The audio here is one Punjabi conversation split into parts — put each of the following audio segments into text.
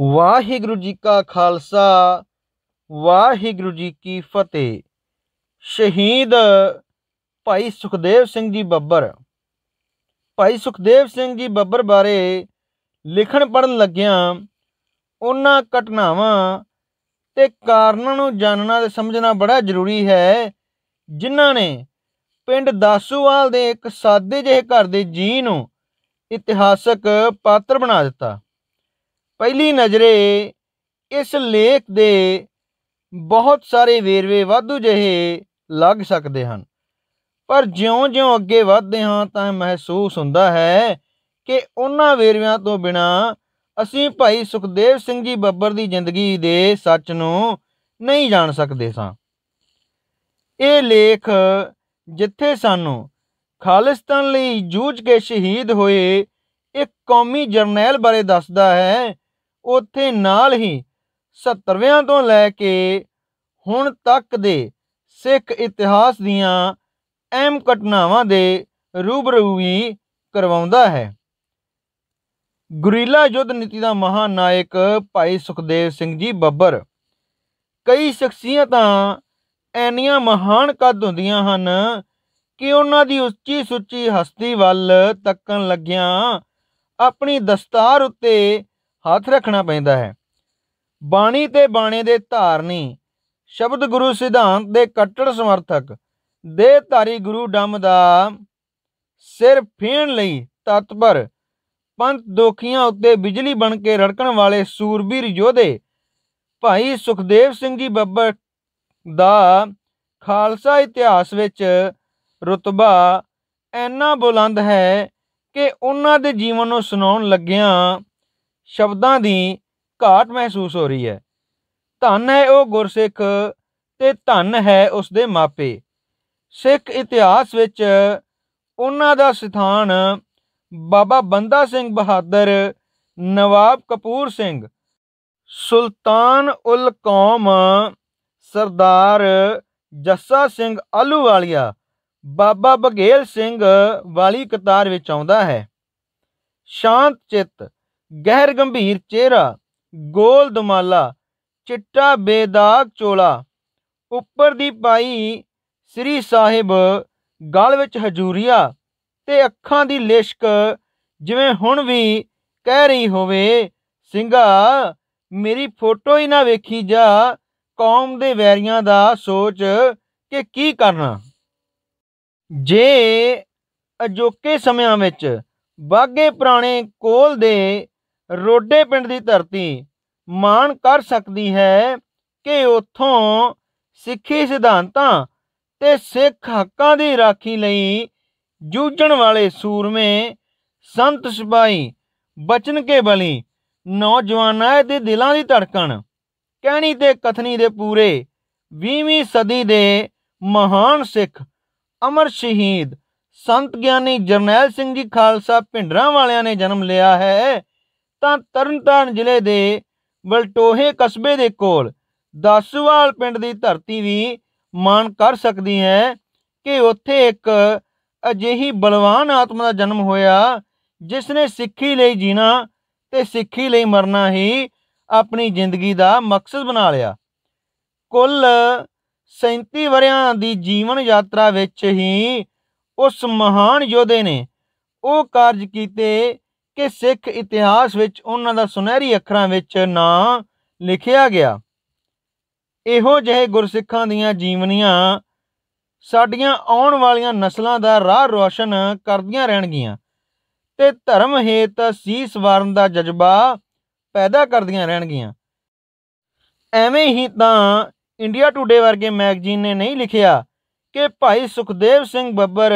ਵਾਹਿਗੁਰੂ ਜੀ ਕਾ ਖਾਲਸਾ ਵਾਹਿਗੁਰੂ ਜੀ ਕੀ ਫਤਿਹ ਸ਼ਹੀਦ ਭਾਈ ਸੁਖਦੇਵ ਸਿੰਘ ਜੀ ਬੱਬਰ ਭਾਈ ਸੁਖਦੇਵ ਸਿੰਘ ਜੀ ਬੱਬਰ ਬਾਰੇ ਲਿਖਣ ਪੜਨ ਲੱਗਿਆਂ ਉਹਨਾਂ ਘਟਨਾਵਾਂ ਤੇ ਕਾਰਨਾਂ ਨੂੰ ਜਾਣਨਾ ਤੇ ਸਮਝਣਾ ਬੜਾ ਜ਼ਰੂਰੀ ਹੈ ਜਿਨ੍ਹਾਂ ਨੇ ਪਿੰਡ ਦਾਸੂਵਾਲ ਦੇ ਇੱਕ ਸਾਦੇ ਜਿਹੇ ਘਰ ਦੇ ਜੀ ਨੂੰ ਇਤਿਹਾਸਕ ਪਾਤਰ ਬਣਾ ਦਿੱਤਾ ਪਹਿਲੀ ਨਜ਼ਰੇ ਇਸ ਲੇਖ ਦੇ ਬਹੁਤ ਸਾਰੇ ਵੇਰਵੇ ਵਾਧੂ ਜਿਹੇ ਲੱਗ ਸਕਦੇ ਹਨ ਪਰ ਜਿਉਂ-ਜਿਉਂ ਅੱਗੇ ਵਧਦੇ ਹਾਂ ਤਾਂ ਮਹਿਸੂਸ ਹੁੰਦਾ ਹੈ ਕਿ ਉਹਨਾਂ ਵੇਰਵਿਆਂ ਤੋਂ ਬਿਨਾ ਅਸੀਂ ਭਾਈ ਸੁਖਦੇਵ ਸਿੰਘ ਜੀ ਬੱਬਰ ਦੀ ਜ਼ਿੰਦਗੀ ਦੇ ਸੱਚ ਨੂੰ ਨਹੀਂ ਜਾਣ ਸਕਦੇ ਸਾਂ ਇਹ ਲੇਖ ਜਿੱਥੇ ਸਾਨੂੰ ਖਾਲਿਸਤਾਨ ਲਈ ਜੂਝ ਕੇ ਸ਼ਹੀਦ ਹੋਏ ਇੱਕ ਕੌਮੀ ਜਰਨੈਲ ਬਾਰੇ ਦੱਸਦਾ ਹੈ ਉੱਥੇ ਨਾਲ ਹੀ 70ਵਿਆਂ ਤੋਂ ਲੈ ਕੇ ਹੁਣ ਤੱਕ ਦੇ ਸਿੱਖ ਇਤਿਹਾਸ ਦੀਆਂ ਅਹਿਮ ਘਟਨਾਵਾਂ ਦੇ ਰੂਬਰੂ ਵੀ ਕਰਵਾਉਂਦਾ ਹੈ ਗੁਰੀਲਾ ਯੁੱਧ ਨੀਤੀ ਦਾ ਮਹਾਨਾਇਕ ਭਾਈ ਸੁਖਦੇਵ ਸਿੰਘ ਜੀ ਬੱਬਰ ਕਈ ਸ਼ਖਸੀਅਤਾਂ ਐਨੀਆਂ ਮਹਾਨ ਕਦ ਹੁੰਦੀਆਂ ਹਨ ਕਿ ਉਹਨਾਂ ਦੀ ਉੱਚੀ ਸੁੱਚੀ ਹਸਤੀ ਵੱਲ ਤੱਕਣ ਲੱਗਿਆਂ ਆਪਣੀ ਦਸਤਾਰ ਉੱਤੇ ਹੱਥ ਰੱਖਣਾ ਪੈਂਦਾ ਹੈ ਬਾਣੀ ਤੇ ਬਾਣੇ ਦੇ ਧਾਰਨੀ ਸ਼ਬਦ ਗੁਰੂ ਸਿਧਾਂਤ ਦੇ ਕੱਟੜ ਸਮਰਥਕ ਦੇ ਧਾਰੀ ਗੁਰੂ ਡੰਮ ਦਾ ਸਿਰ ਫੇਣ ਲਈ ਤਤਪਰ ਪੰਥ ਦੋਖੀਆਂ ਉੱਤੇ ਬਿਜਲੀ ਬਣ ਕੇ ਰੜਕਣ ਵਾਲੇ ਸੂਰਬੀਰ ਯੋਧੇ ਭਾਈ ਸੁਖਦੇਵ ਸਿੰਘ ਜੀ ਬੱਬਰ ਦਾ ਖਾਲਸਾ ਇਤਿਹਾਸ ਵਿੱਚ ਰਤਬਾ ਇੰਨਾ ਬੁਲੰਦ ਹੈ ਕਿ ਉਹਨਾਂ ਦੇ ਜੀਵਨ ਨੂੰ ਸੁਣਾਉਣ ਲੱਗਿਆਂ ਸ਼ਬਦਾਂ ਦੀ ਘਾਟ ਮਹਿਸੂਸ ਹੋ ਰਹੀ ਹੈ ਧੰਨ ਹੈ ਉਹ ਗੁਰਸਿੱਖ ਤੇ ਧੰਨ ਹੈ ਉਸ ਦੇ ਮਾਪੇ ਸਿੱਖ ਇਤਿਹਾਸ ਵਿੱਚ ਉਹਨਾਂ ਦਾ ਸਥਾਨ ਬਾਬਾ ਬੰਦਾ ਸਿੰਘ ਬਹਾਦਰ ਨਵਾਬ ਕਪੂਰ ਸਿੰਘ ਸੁਲਤਾਨ ਉਲ ਕੌਮ ਸਰਦਾਰ ਜੱਸਾ ਸਿੰਘ ਆਲੂ ਵਾਲਿਆ ਬਾਬਾ ਬਗੇਲ ਸਿੰਘ ਵਾਲੀ ਕਤਾਰ ਵਿੱਚ ਆਉਂਦਾ ਹੈ ਸ਼ਾਂਤ ਚਿੱਤ ਗਹਿਰ ਗੰਭੀਰ ਚਿਹਰਾ ਗੋਲ ਦਮਾਲਾ ਚਿੱਟਾ ਬੇਦਾਗ ਚੋਲਾ ਉੱਪਰ ਦੀ ਪਾਈ ਸ੍ਰੀ ਸਾਹਿਬ ਗਲ ਵਿੱਚ ਹਜੂਰੀਆ ਤੇ ਅੱਖਾਂ ਦੀ ਲਿਸ਼ਕ ਜਿਵੇਂ ਹੁਣ ਵੀ ਕਹਿ ਰਹੀ ਹੋਵੇ ਸਿੰਘਾ ਮੇਰੀ ਫੋਟੋ ਹੀ ਨਾ ਵੇਖੀ ਜਾ ਕੌਮ ਦੇ ਵੈਰੀਆਂ ਦਾ ਸੋਚ ਕਿ ਕੀ ਕਰਨਾ ਜੇ ਅਜੋਕੇ ਸਮਿਆਂ ਵਿੱਚ ਬਾਗੇ ਪੁਰਾਣੇ ਕੋਲ ਦੇ ਰੋਡੇ ਪਿੰਡ ਦੀ ਧਰਤੀ ਮਾਣ ਕਰ ਸਕਦੀ ਹੈ ਕਿ ਉਥੋਂ ਸਿੱਖੀ ਸਿਧਾਂਤਾਂ ਤੇ ਸਿੱਖ ਹੱਕਾਂ ਦੀ ਰਾਖੀ ਲਈ ਜੂਝਣ ਵਾਲੇ ਸੂਰਮੇ ਸੰਤ ਸਿਪਾਈ ਬਚਨ ਕੇ ਬਲੀ ਨੌਜਵਾਨਾਂ ਦੇ ਦਿਲਾਂ ਦੀ ਧੜਕਣ ਕਹਿਣੀ ਤੇ ਕਥਨੀ ਦੇ ਪੂਰੇ 20ਵੀਂ ਸਦੀ ਦੇ ਮਹਾਨ ਸਿੱਖ ਅਮਰ ਸ਼ਹੀਦ ਸੰਤ ਗਿਆਨੀ ਜਰਨੈਲ ਸਿੰਘ ਜੀ ਖਾਲਸਾ ਪਿੰਡਰਾਂ ਵਾਲਿਆਂ ਨੇ ਜਨਮ ਲਿਆ ਹੈ ਤਾਂ ਤਰਨਤਾਰਨ ਜ਼ਿਲ੍ਹੇ ਦੇ ਬਲਟੋਹੇ ਕਸਬੇ ਦੇ ਕੋਲ ਦਸਵਾਲ ਪਿੰਡ ਦੀ ਧਰਤੀ ਵੀ ਮਾਣ ਕਰ ਸਕਦੀ ਹੈ ਕਿ ਉੱਥੇ ਇੱਕ ਅਜਿਹੀ ਬਲਵਾਨ ਆਤਮਾ ਦਾ ਜਨਮ ਹੋਇਆ ਜਿਸ ਨੇ ਸਿੱਖੀ ਲਈ ਜੀਣਾ ਤੇ ਸਿੱਖੀ ਲਈ ਮਰਨਾ ਹੀ ਆਪਣੀ ਜ਼ਿੰਦਗੀ ਦਾ ਮਕਸਦ ਬਣਾ ਲਿਆ ਕੁੱਲ 37 ਵਰਿਆਂ ਦੀ ਜੀਵਨ ਯਾਤਰਾ ਵਿੱਚ ਹੀ ਉਸ ਮਹਾਨ ਯੋਧੇ ਨੇ ਉਹ ਕਾਰਜ ਕੀਤੇ ਕਿ ਸਿੱਖ ਇਤਿਹਾਸ ਵਿੱਚ ਉਹਨਾਂ ਦਾ ਸੁਨਹਿਰੀ ਅੱਖਰਾਂ ਵਿੱਚ ਨਾਂ ਲਿਖਿਆ ਗਿਆ ਇਹੋ ਜਿਹੇ ਗੁਰਸਿੱਖਾਂ ਦੀਆਂ ਜੀਵਨੀਆਂ ਸਾਡੀਆਂ ਆਉਣ ਵਾਲੀਆਂ ਨਸਲਾਂ ਦਾ ਰਾਹ ਰੋਸ਼ਨ ਕਰਦੀਆਂ ਰਹਿਣਗੀਆਂ ਤੇ ਧਰਮ ਹੇਤ ਸੀਸ ਵਾਰਨ ਦਾ ਜਜ਼ਬਾ ਪੈਦਾ ਕਰਦੀਆਂ ਰਹਿਣਗੀਆਂ ਐਵੇਂ ਹੀ ਤਾਂ ਇੰਡੀਆ ਟੂਡੇ ਵਰਗੇ ਮੈਗਜ਼ੀਨ ਨੇ ਨਹੀਂ ਲਿਖਿਆ ਕਿ ਭਾਈ ਸੁਖਦੇਵ ਸਿੰਘ ਬੱਬਰ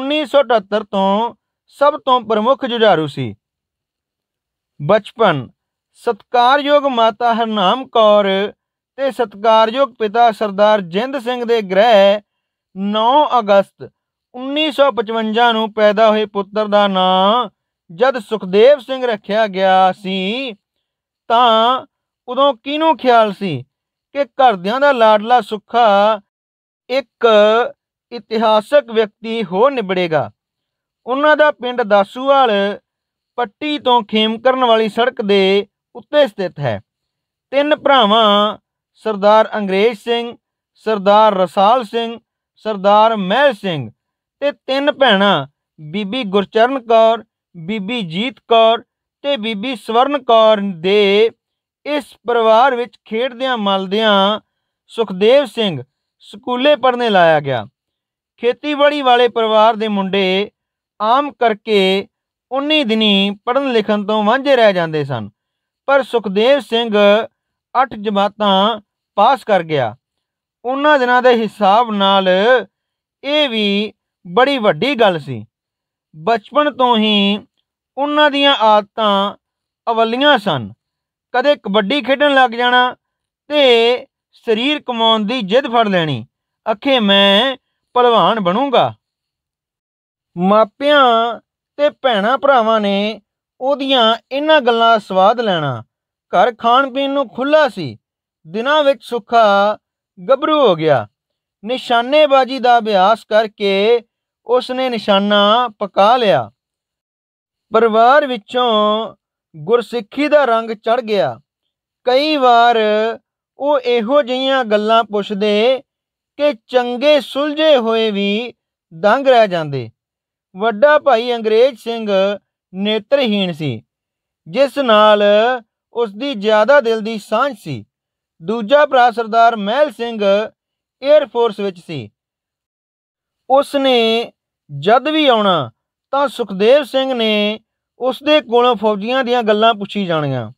1978 ਤੋਂ ਸਭ ਤੋਂ ਪ੍ਰਮੁੱਖ ਜੁਝਾਰੂ ਸੀ ਬਚਪਨ ਸਤਕਾਰਯੋਗ ਮਾਤਾ ਹਰਨਾਮ ਕੌਰ ਤੇ ਸਤਕਾਰਯੋਗ ਪਿਤਾ ਸਰਦਾਰ ਜਿੰਦ ਸਿੰਘ ਦੇ ਗ੍ਰਹਿ 9 ਅਗਸਤ 1955 ਨੂੰ ਪੈਦਾ ਹੋਏ ਪੁੱਤਰ ਦਾ ਨਾਂ ਜਦ ਸੁਖਦੇਵ ਸਿੰਘ ਰੱਖਿਆ ਗਿਆ ਸੀ ਤਾਂ ਉਦੋਂ ਕਿਹਨੂੰ ਖਿਆਲ ਸੀ ਕਿ ਘਰਦਿਆਂ ਦਾ ਲਾਡਲਾ ਸੁੱਖਾ ਇੱਕ ਇਤਿਹਾਸਕ ਵਿਅਕਤੀ ਹੋ ਨਿਬੜੇਗਾ ਉਹਨਾਂ ਦਾ ਪਿੰਡ ਦਾਸੂਵਾਲ ਪੱਟੀ ਤੋਂ ਖੇਮ ਕਰਨ ਵਾਲੀ ਸੜਕ ਦੇ ਉੱਤੇ ਸਥਿਤ ਹੈ ਤਿੰਨ ਭਰਾਵਾਂ ਸਰਦਾਰ ਅੰਗਰੇਜ਼ ਸਿੰਘ ਸਰਦਾਰ ਰਸਾਲ ਸਿੰਘ ਸਰਦਾਰ ਮਹਿਲ ਸਿੰਘ ਤੇ ਤਿੰਨ ਭੈਣਾਂ ਬੀਬੀ ਗੁਰਚਰਨ ਕੌਰ ਬੀਬੀ ਜੀਤ ਕੌਰ ਤੇ ਬੀਬੀ ਸਵਰਨ ਕੌਰ ਦੇ ਇਸ ਪਰਿਵਾਰ ਵਿੱਚ ਖੇਡਦਿਆਂ ਮਲਦਿਆਂ ਸੁਖਦੇਵ ਸਿੰਘ ਸਕੂਲੇ ਪੜਨੇ ਲਾਇਆ ਗਿਆ ਖੇਤੀਬਾੜੀ ਵਾਲੇ ਪਰਿਵਾਰ ਦੇ ਮੁੰਡੇ ਆਮ ਕਰਕੇ ਉਨੀ ਦਿਨੀ ਪੜਨ ਲਿਖਣ ਤੋਂ ਵਾਂਝੇ ਰਹਿ ਜਾਂਦੇ ਸਨ ਪਰ ਸੁਖਦੇਵ ਸਿੰਘ 8 ਜਮਾਤਾਂ ਪਾਸ ਕਰ ਗਿਆ ਉਹਨਾਂ ਦਿਨਾਂ ਦੇ ਹਿਸਾਬ ਨਾਲ ਇਹ ਵੀ ਬੜੀ ਵੱਡੀ ਗੱਲ ਸੀ ਬਚਪਨ ਤੋਂ ਹੀ ਉਹਨਾਂ ਦੀਆਂ ਆਦਤਾਂ ਅਵਲੀਆਂ ਸਨ ਕਦੇ ਕਬੱਡੀ ਖੇਡਣ ਲੱਗ ਜਾਣਾ ਤੇ ਸਰੀਰ ਕਮਾਉਣ ਦੀ ਜਿੱਦ ਫੜ ਲੈਣੀ ਅੱਖੇ ਮੈਂ ਪਹਿਲਵਾਨ ਬਣੂੰਗਾ ਮਾਪਿਆਂ ਤੇ ਭੈਣਾ ਭਰਾਵਾਂ ਨੇ ਉਹਦੀਆਂ ਇਹਨਾਂ ਗੱਲਾਂ ਸਵਾਦ ਲੈਣਾ ਘਰ ਖਾਣ ਪੀਣ ਨੂੰ ਖੁੱਲਾ ਸੀ ਦਿਨਾਂ ਵਿੱਚ ਸੁੱਖਾ ਗੱਭਰੂ ਹੋ ਗਿਆ ਨਿਸ਼ਾਨੇਬਾਜ਼ੀ ਦਾ ਅਭਿਆਸ ਕਰਕੇ ਉਸਨੇ ਨਿਸ਼ਾਨਾ ਪਕਾ ਲਿਆ ਪਰਿਵਾਰ ਵਿੱਚੋਂ ਗੁਰਸਿੱਖੀ ਦਾ ਰੰਗ ਚੜ ਗਿਆ ਕਈ ਵਾਰ ਉਹ ਇਹੋ ਜਿਹੀਆਂ ਗੱਲਾਂ ਪੁੱਛਦੇ ਕਿ ਚੰਗੇ ਸੁਲਝੇ ਹੋਏ ਵੀ ਦੰਗ ਰਹਿ ਜਾਂਦੇ ਵੱਡਾ ਭਾਈ ਅੰਗਰੇਜ਼ ਸਿੰਘ ਨੇਤਰਹੀਣ ਸੀ ਜਿਸ ਨਾਲ ਉਸ ਦੀ ਜ਼ਿਆਦਾ ਦਿਲ ਦੀ ਸਾਂਝ ਸੀ ਦੂਜਾ ਭਰਾ ਸਰਦਾਰ ਮਹਿਲ ਸਿੰਘ 에ਅਰ ਫੋਰਸ ਵਿੱਚ ਸੀ ਉਸ ਨੇ ਜਦ ਵੀ ਆਉਣਾ ਤਾਂ ਸੁਖਦੇਵ ਸਿੰਘ ਨੇ ਉਸ ਦੇ ਕੋਲੋਂ ਫੌਜੀਆਂ ਦੀਆਂ ਗੱਲਾਂ ਪੁੱਛੀ ਜਾਣੀਆਂ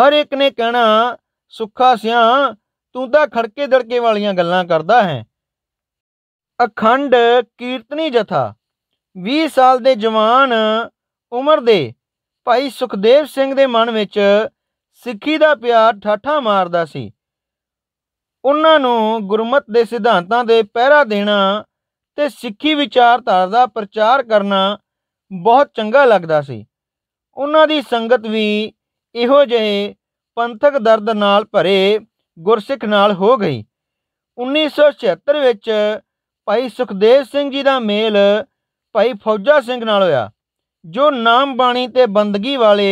ਹਰ ਇੱਕ ਨੇ ਕਹਿਣਾ ਸੁੱਖਾ ਸਿਆ ਤੂੰ ਤਾਂ ਖੜਕੇ ਦੜਕੇ ਵਾਲੀਆਂ ਗੱਲਾਂ ਕਰਦਾ ਹੈ ਅਖੰਡ ਕੀਰਤਨੀ ਜਥਾ 20 ਸਾਲ ਦੇ ਜਵਾਨ ਉਮਰ ਦੇ ਭਾਈ ਸੁਖਦੇਵ ਸਿੰਘ ਦੇ ਮਨ ਵਿੱਚ ਸਿੱਖੀ ਦਾ ਪਿਆਰ ਠਾਠਾ ਮਾਰਦਾ ਸੀ ਉਹਨਾਂ ਨੂੰ ਗੁਰਮਤ ਦੇ ਸਿਧਾਂਤਾਂ ਦੇ ਪਹਿਰਾ ਦੇਣਾ ਤੇ ਸਿੱਖੀ ਵਿਚਾਰਧਾਰਾ ਦਾ ਪ੍ਰਚਾਰ ਕਰਨਾ ਬਹੁਤ ਚੰਗਾ ਲੱਗਦਾ ਸੀ ਉਹਨਾਂ ਦੀ ਸੰਗਤ ਵੀ ਇਹੋ ਜਿਹੇ ਪੰਥਕ ਦਰਦ ਨਾਲ ਭਰੇ ਗੁਰਸਿੱਖ ਨਾਲ ਹੋ ਗਈ 1976 ਵਿੱਚ ਭਾਈ ਸੁਖਦੇਵ ਸਿੰਘ ਜੀ ਦਾ ਮੇਲ ਭਾਈ ਫੌਜਾ ਸਿੰਘ ਨਾਲ ਹੋਇਆ ਜੋ ਨਾਮ ਬਾਣੀ ਤੇ ਬੰਦਗੀ ਵਾਲੇ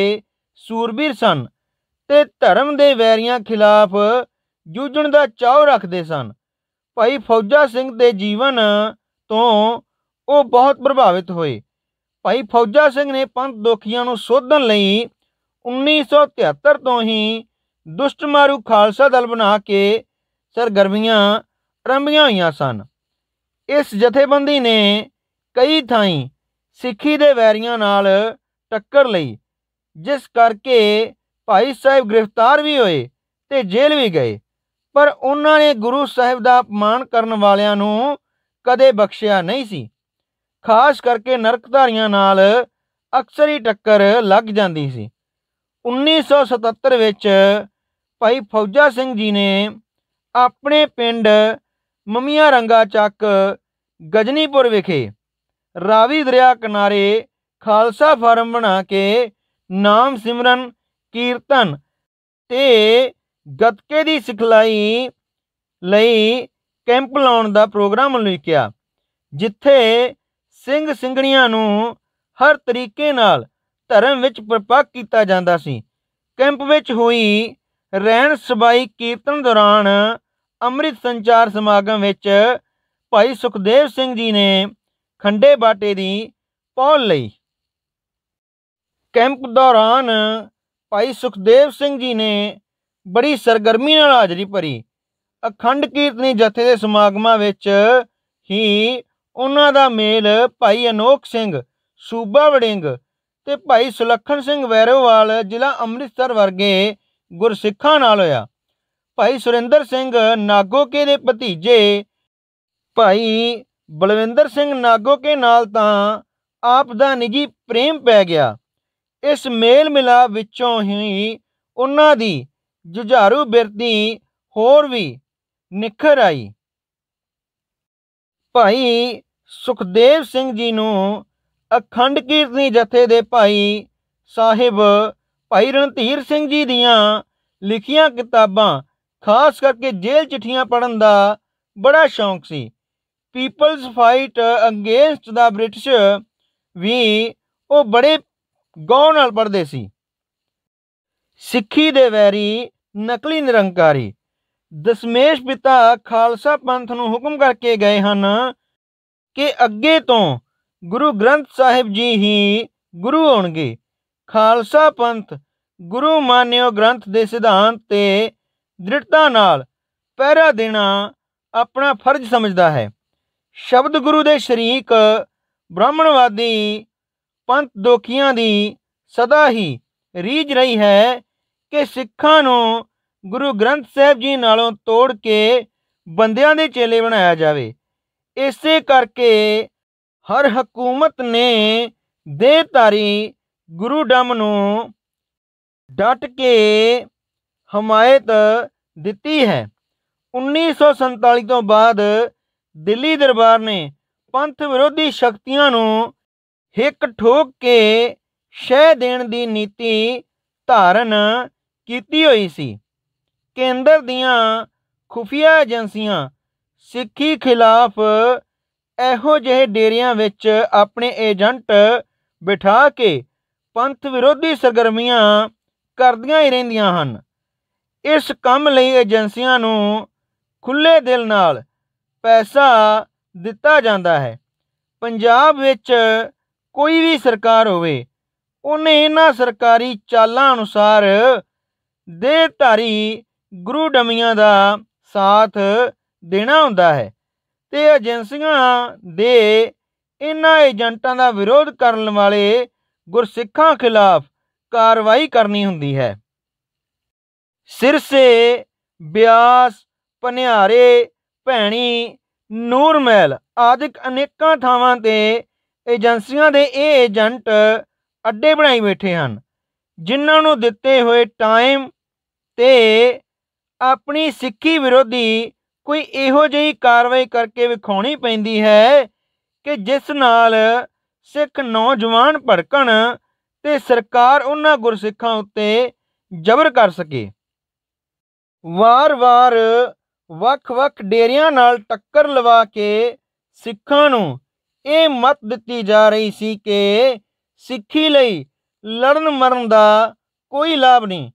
ਸੂਰਬੀਰ ਸਨ ਤੇ ਧਰਮ ਦੇ ਵੈਰੀਆਂ ਖਿਲਾਫ ਜੂਝਣ ਦਾ ਚਾਹ ਰੱਖਦੇ ਸਨ ਭਾਈ ਫੌਜਾ ਸਿੰਘ ਦੇ ਜੀਵਨ ਤੋਂ ਉਹ ਬਹੁਤ ਪ੍ਰਭਾਵਿਤ ਹੋਏ ਭਾਈ ਫੌਜਾ ਸਿੰਘ ਨੇ ਪੰਥ ਦੋਖੀਆਂ ਨੂੰ ਸੋਧਣ ਲਈ 1973 ਤੋਂ ਹੀ ਦੁਸ਼ਟ ਮਾਰੂ ਖਾਲਸਾ ਦਲ ਬਣਾ ਕੇ ਸਰਗਰਮੀਆਂ ਆਰੰਭੀਆਂ ਹੋਈਆਂ ਸਨ ਇਸ ਜਥੇਬੰਦੀ ਨੇ ਕਈ ਥਾਈਂ ਸਿੱਖੀ ਦੇ ਵੈਰੀਆਂ ਨਾਲ ਟੱਕਰ ਲਈ ਜਿਸ ਕਰਕੇ ਭਾਈ ਸਾਹਿਬ ਗ੍ਰਿਫਤਾਰ ਵੀ ਹੋਏ ਤੇ ਜੇਲ੍ਹ ਵੀ ਗਏ ਪਰ ਉਹਨਾਂ ਨੇ ਗੁਰੂ ਸਾਹਿਬ ਦਾ ਅਪਮਾਨ ਕਰਨ ਵਾਲਿਆਂ ਨੂੰ ਕਦੇ ਬਖਸ਼ਿਆ ਨਹੀਂ ਸੀ ਖਾਸ ਕਰਕੇ ਨਰਕਧਾਰੀਆਂ ਨਾਲ ਅਕਸਰ ਹੀ ਟੱਕਰ ਲੱਗ ਜਾਂਦੀ ਸੀ 1977 ਵਿੱਚ ਭਾਈ ਫੌਜਾ ਸਿੰਘ ਜੀ ਨੇ ਆਪਣੇ ਪਿੰਡ ਮਮੀਆਂ ਰੰਗਾ ਚੱਕ ਗਜਨੀਪੁਰ ਵਿਖੇ ਰਾਵੀ ਦਰਿਆ ਕਿਨਾਰੇ ਖਾਲਸਾ ਫਾਰਮ ਬਣਾ ਕੇ ਨਾਮ ਸਿਮਰਨ ਕੀਰਤਨ ਤੇ ਗਤਕੇ ਦੀ ਸਿਖਲਾਈ ਲਈ ਕੈਂਪ ਲਾਉਣ ਦਾ ਪ੍ਰੋਗਰਾਮ ਲਿਖਿਆ ਜਿੱਥੇ ਸਿੰਘ ਸਿੰਘਣੀਆਂ ਨੂੰ ਹਰ ਤਰੀਕੇ ਨਾਲ ਧਰਮ ਵਿੱਚ ਪ੍ਰਪੱਕ ਕੀਤਾ ਜਾਂਦਾ ਸੀ ਕੈਂਪ ਵਿੱਚ ਹੋਈ ਰਹਿਣ ਸਬਾਈ ਕੀਰਤਨ ਦੌਰਾਨ ਅੰਮ੍ਰਿਤ ਸੰਚਾਰ ਸਮਾਗਮ ਵਿੱਚ ਭਾਈ ਸੁਖਦੇਵ ਸਿੰਘ ਜੀ ਨੇ ਖੰਡੇ ਬਾਟੇ ਦੀ ਪੌਣ ਲਈ ਕੈਂਪ ਦੌਰਾਨ ਭਾਈ ਸੁਖਦੇਵ ਸਿੰਘ ਜੀ ਨੇ ਬੜੀ ਸਰਗਰਮੀ ਨਾਲ ਹਾਜ਼ਰੀ ਭਰੀ ਅਖੰਡ ਕੀਰਤਨੀ ਜਥੇ ਦੇ ਸਮਾਗਮਾਂ ਵਿੱਚ ਹੀ ਉਹਨਾਂ ਦਾ ਮੇਲ ਭਾਈ ਅਨੋਖ ਸਿੰਘ ਸੂਬਾ ਵੜਿੰਗ ਤੇ ਭਾਈ ਸੁਲੱਖਣ ਸਿੰਘ ਵੈਰੋਵਾਲ ਜ਼ਿਲ੍ਹਾ ਅੰਮ੍ਰਿਤਸਰ ਵਰਗੇ ਗੁਰਸਿੱਖਾਂ ਨਾਲ ਹੋਇਆ ਭਾਈ ਸੁਰਿੰਦਰ ਸਿੰਘ ਨਾਗੋਕੇ ਦੇ ਭਤੀਜੇ ਭਾਈ ਬਲਵਿੰਦਰ ਸਿੰਘ ਨਾਗੋ ਕੇ ਨਾਲ ਤਾਂ ਆਪ ਦਾ ਨਿੱਜੀ ਪ੍ਰੇਮ ਪੈ ਗਿਆ ਇਸ ਮੇਲ ਮਿਲਾਪ ਵਿੱਚੋਂ ਹੀ ਉਹਨਾਂ ਦੀ ਜੁਝਾਰੂ ਬਿਰਤੀ ਹੋਰ ਵੀ ਨਿਖਰ ਆਈ ਭਾਈ ਸੁਖਦੇਵ ਸਿੰਘ ਜੀ ਨੂੰ ਅਖੰਡ ਕੀਰਤਨੀ ਜਥੇ ਦੇ ਭਾਈ ਸਾਹਿਬ ਭਾਈ ਰਣਧੀਰ ਸਿੰਘ ਜੀ ਦੀਆਂ ਲਿਖੀਆਂ ਕਿਤਾਬਾਂ ਖਾਸ ਕਰਕੇ ਜੇਲ੍ਹ ਚਿੱਠੀਆਂ ਪੜਨ ਦਾ ਬੜਾ ਸ਼ੌਂਕ ਸੀ ਪੀਪਲਸ ਫਾਈਟ ਅਗੇਂਸਟ ਦਾ ਬ੍ਰਿਟਿਸ਼ ਵੀ ਉਹ ਬੜੇ ਗੌਰ ਨਾਲ ਪੜਦੇ ਸੀ ਸਿੱਖੀ ਦੇ ਵੈਰੀ ਨਕਲੀ ਨਿਰੰਕਾਰੀ ਦਸ਼ਮੇਸ਼ ਪਿਤਾ ਖਾਲਸਾ ਪੰਥ ਨੂੰ ਹੁਕਮ ਕਰਕੇ ਗਏ ਹਨ ਕਿ ਅੱਗੇ ਤੋਂ ਗੁਰੂ ਗ੍ਰੰਥ ਸਾਹਿਬ ਜੀ ਹੀ ਗੁਰੂ ਹੋਣਗੇ ਖਾਲਸਾ ਪੰਥ ਗੁਰੂ ਮਾਨਿਓ ਗ੍ਰੰਥ ਦੇ ਸਿਧਾਂਤ ਤੇ ਦ੍ਰਿੜਤਾ ਨਾਲ ਪਹਿਰਾ ਦੇਣਾ ਆਪਣਾ ਫਰਜ਼ ਸਮਝਦਾ ਹੈ ਸ਼ਬਦ ਗੁਰੂ ਦੇ ਸ਼ਰੀਕ ਬ੍ਰਾਹਮਣਵਾਦੀ ਪੰਥ ਦੋਖੀਆਂ ਦੀ ਸਦਾ ਹੀ ਰੀਜ ਰਹੀ ਹੈ ਕਿ ਸਿੱਖਾਂ ਨੂੰ ਗੁਰੂ ਗ੍ਰੰਥ ਸਾਹਿਬ ਜੀ ਨਾਲੋਂ ਤੋੜ ਕੇ ਬੰਦਿਆਂ ਦੇ ਚੇਲੇ ਬਣਾਇਆ ਜਾਵੇ ਇਸੇ ਕਰਕੇ ਹਰ ਹਕੂਮਤ ਨੇ ਤਾਰੀ ਗੁਰੂ ਡੰਮ ਨੂੰ ਡਟ ਕੇ ਹਮਾਇਤ ਦਿੱਤੀ ਹੈ 1947 ਤੋਂ ਬਾਅਦ ਦਿੱਲੀ ਦਰਬਾਰ ਨੇ ਪੰਥ ਵਿਰੋਧੀ ਸ਼ਕਤੀਆਂ ਨੂੰ ਹਿੱਕ ਠੋਕ ਕੇ ਸ਼ਹਿ ਦੇਣ ਦੀ ਨੀਤੀ ਧਾਰਨ ਕੀਤੀ ਹੋਈ ਸੀ ਕੇਂਦਰ ਦੀਆਂ ਖੁਫੀਆ ਏਜੰਸੀਆਂ ਸਿੱਖੀ ਖਿਲਾਫ ਇਹੋ ਜਿਹੇ ਡੇਰਿਆਂ ਵਿੱਚ ਆਪਣੇ ਏਜੰਟ ਬਿਠਾ ਕੇ ਪੰਥ ਵਿਰੋਧੀ ਸਰਗਰਮੀਆਂ ਕਰਦੀਆਂ ਹੀ ਰਹਿੰਦੀਆਂ ਹਨ ਇਸ ਕੰਮ ਲਈ ਏਜੰਸੀਆਂ ਨੂੰ ਖੁੱਲੇ ਦਿਲ ਨਾਲ ਪੈਸਾ ਦਿੱਤਾ ਜਾਂਦਾ ਹੈ ਪੰਜਾਬ ਵਿੱਚ ਕੋਈ ਵੀ ਸਰਕਾਰ ਹੋਵੇ ਉਹਨੇ ਇਹਨਾਂ ਸਰਕਾਰੀ ਚਾਲਾਂ ਅਨੁਸਾਰ ਦੇਹਧਾਰੀ ਗੁਰੂ ਡਮੀਆਂ ਦਾ ਸਾਥ ਦੇਣਾ ਹੁੰਦਾ ਹੈ ਤੇ ਏਜੰਸੀਆਂ ਦੇ ਇਹਨਾਂ ਏਜੰਟਾਂ ਦਾ ਵਿਰੋਧ ਕਰਨ ਵਾਲੇ ਗੁਰਸਿੱਖਾਂ ਖਿਲਾਫ ਕਾਰਵਾਈ ਕਰਨੀ ਹੁੰਦੀ ਹੈ ਸਿਰਸੇ ਬਿਆਸ ਪਨਿਹਾਰੇ ਭੈਣੀ ਨੂਰ ਮਹਿਲ ਆਦਿਕ ਅਨੇਕਾਂ ਥਾਵਾਂ ਤੇ ਏਜੰਸੀਆਂ ਦੇ ਇਹ ਏਜੰਟ ਅੱਡੇ ਬਣਾਈ ਬੈਠੇ ਹਨ ਜਿਨ੍ਹਾਂ ਨੂੰ ਦਿੱਤੇ ਹੋਏ ਟਾਈਮ ਤੇ ਆਪਣੀ ਸਿੱਖੀ ਵਿਰੋਧੀ ਕੋਈ ਇਹੋ ਜਿਹੀ ਕਾਰਵਾਈ ਕਰਕੇ ਵਿਖਾਉਣੀ ਪੈਂਦੀ ਹੈ ਕਿ ਜਿਸ ਨਾਲ ਸਿੱਖ ਨੌਜਵਾਨ ਭੜਕਣ ਤੇ ਸਰਕਾਰ ਉਹਨਾਂ ਗੁਰਸਿੱਖਾਂ ਉੱਤੇ ਜ਼ਬਰ ਕਰ ਸਕੇ ਵਾਰ-ਵਾਰ ਵੱਖ-ਵੱਖ ਡੇਰਿਆਂ ਨਾਲ ਟੱਕਰ ਲਵਾ ਕੇ ਸਿੱਖਾਂ ਨੂੰ ਇਹ ਮਤ ਦਿੱਤੀ ਜਾ ਰਹੀ ਸੀ ਕਿ ਸਿੱਖੀ ਲਈ ਲੜਨ ਮਰਨ ਦਾ ਕੋਈ ਲਾਭ ਨਹੀਂ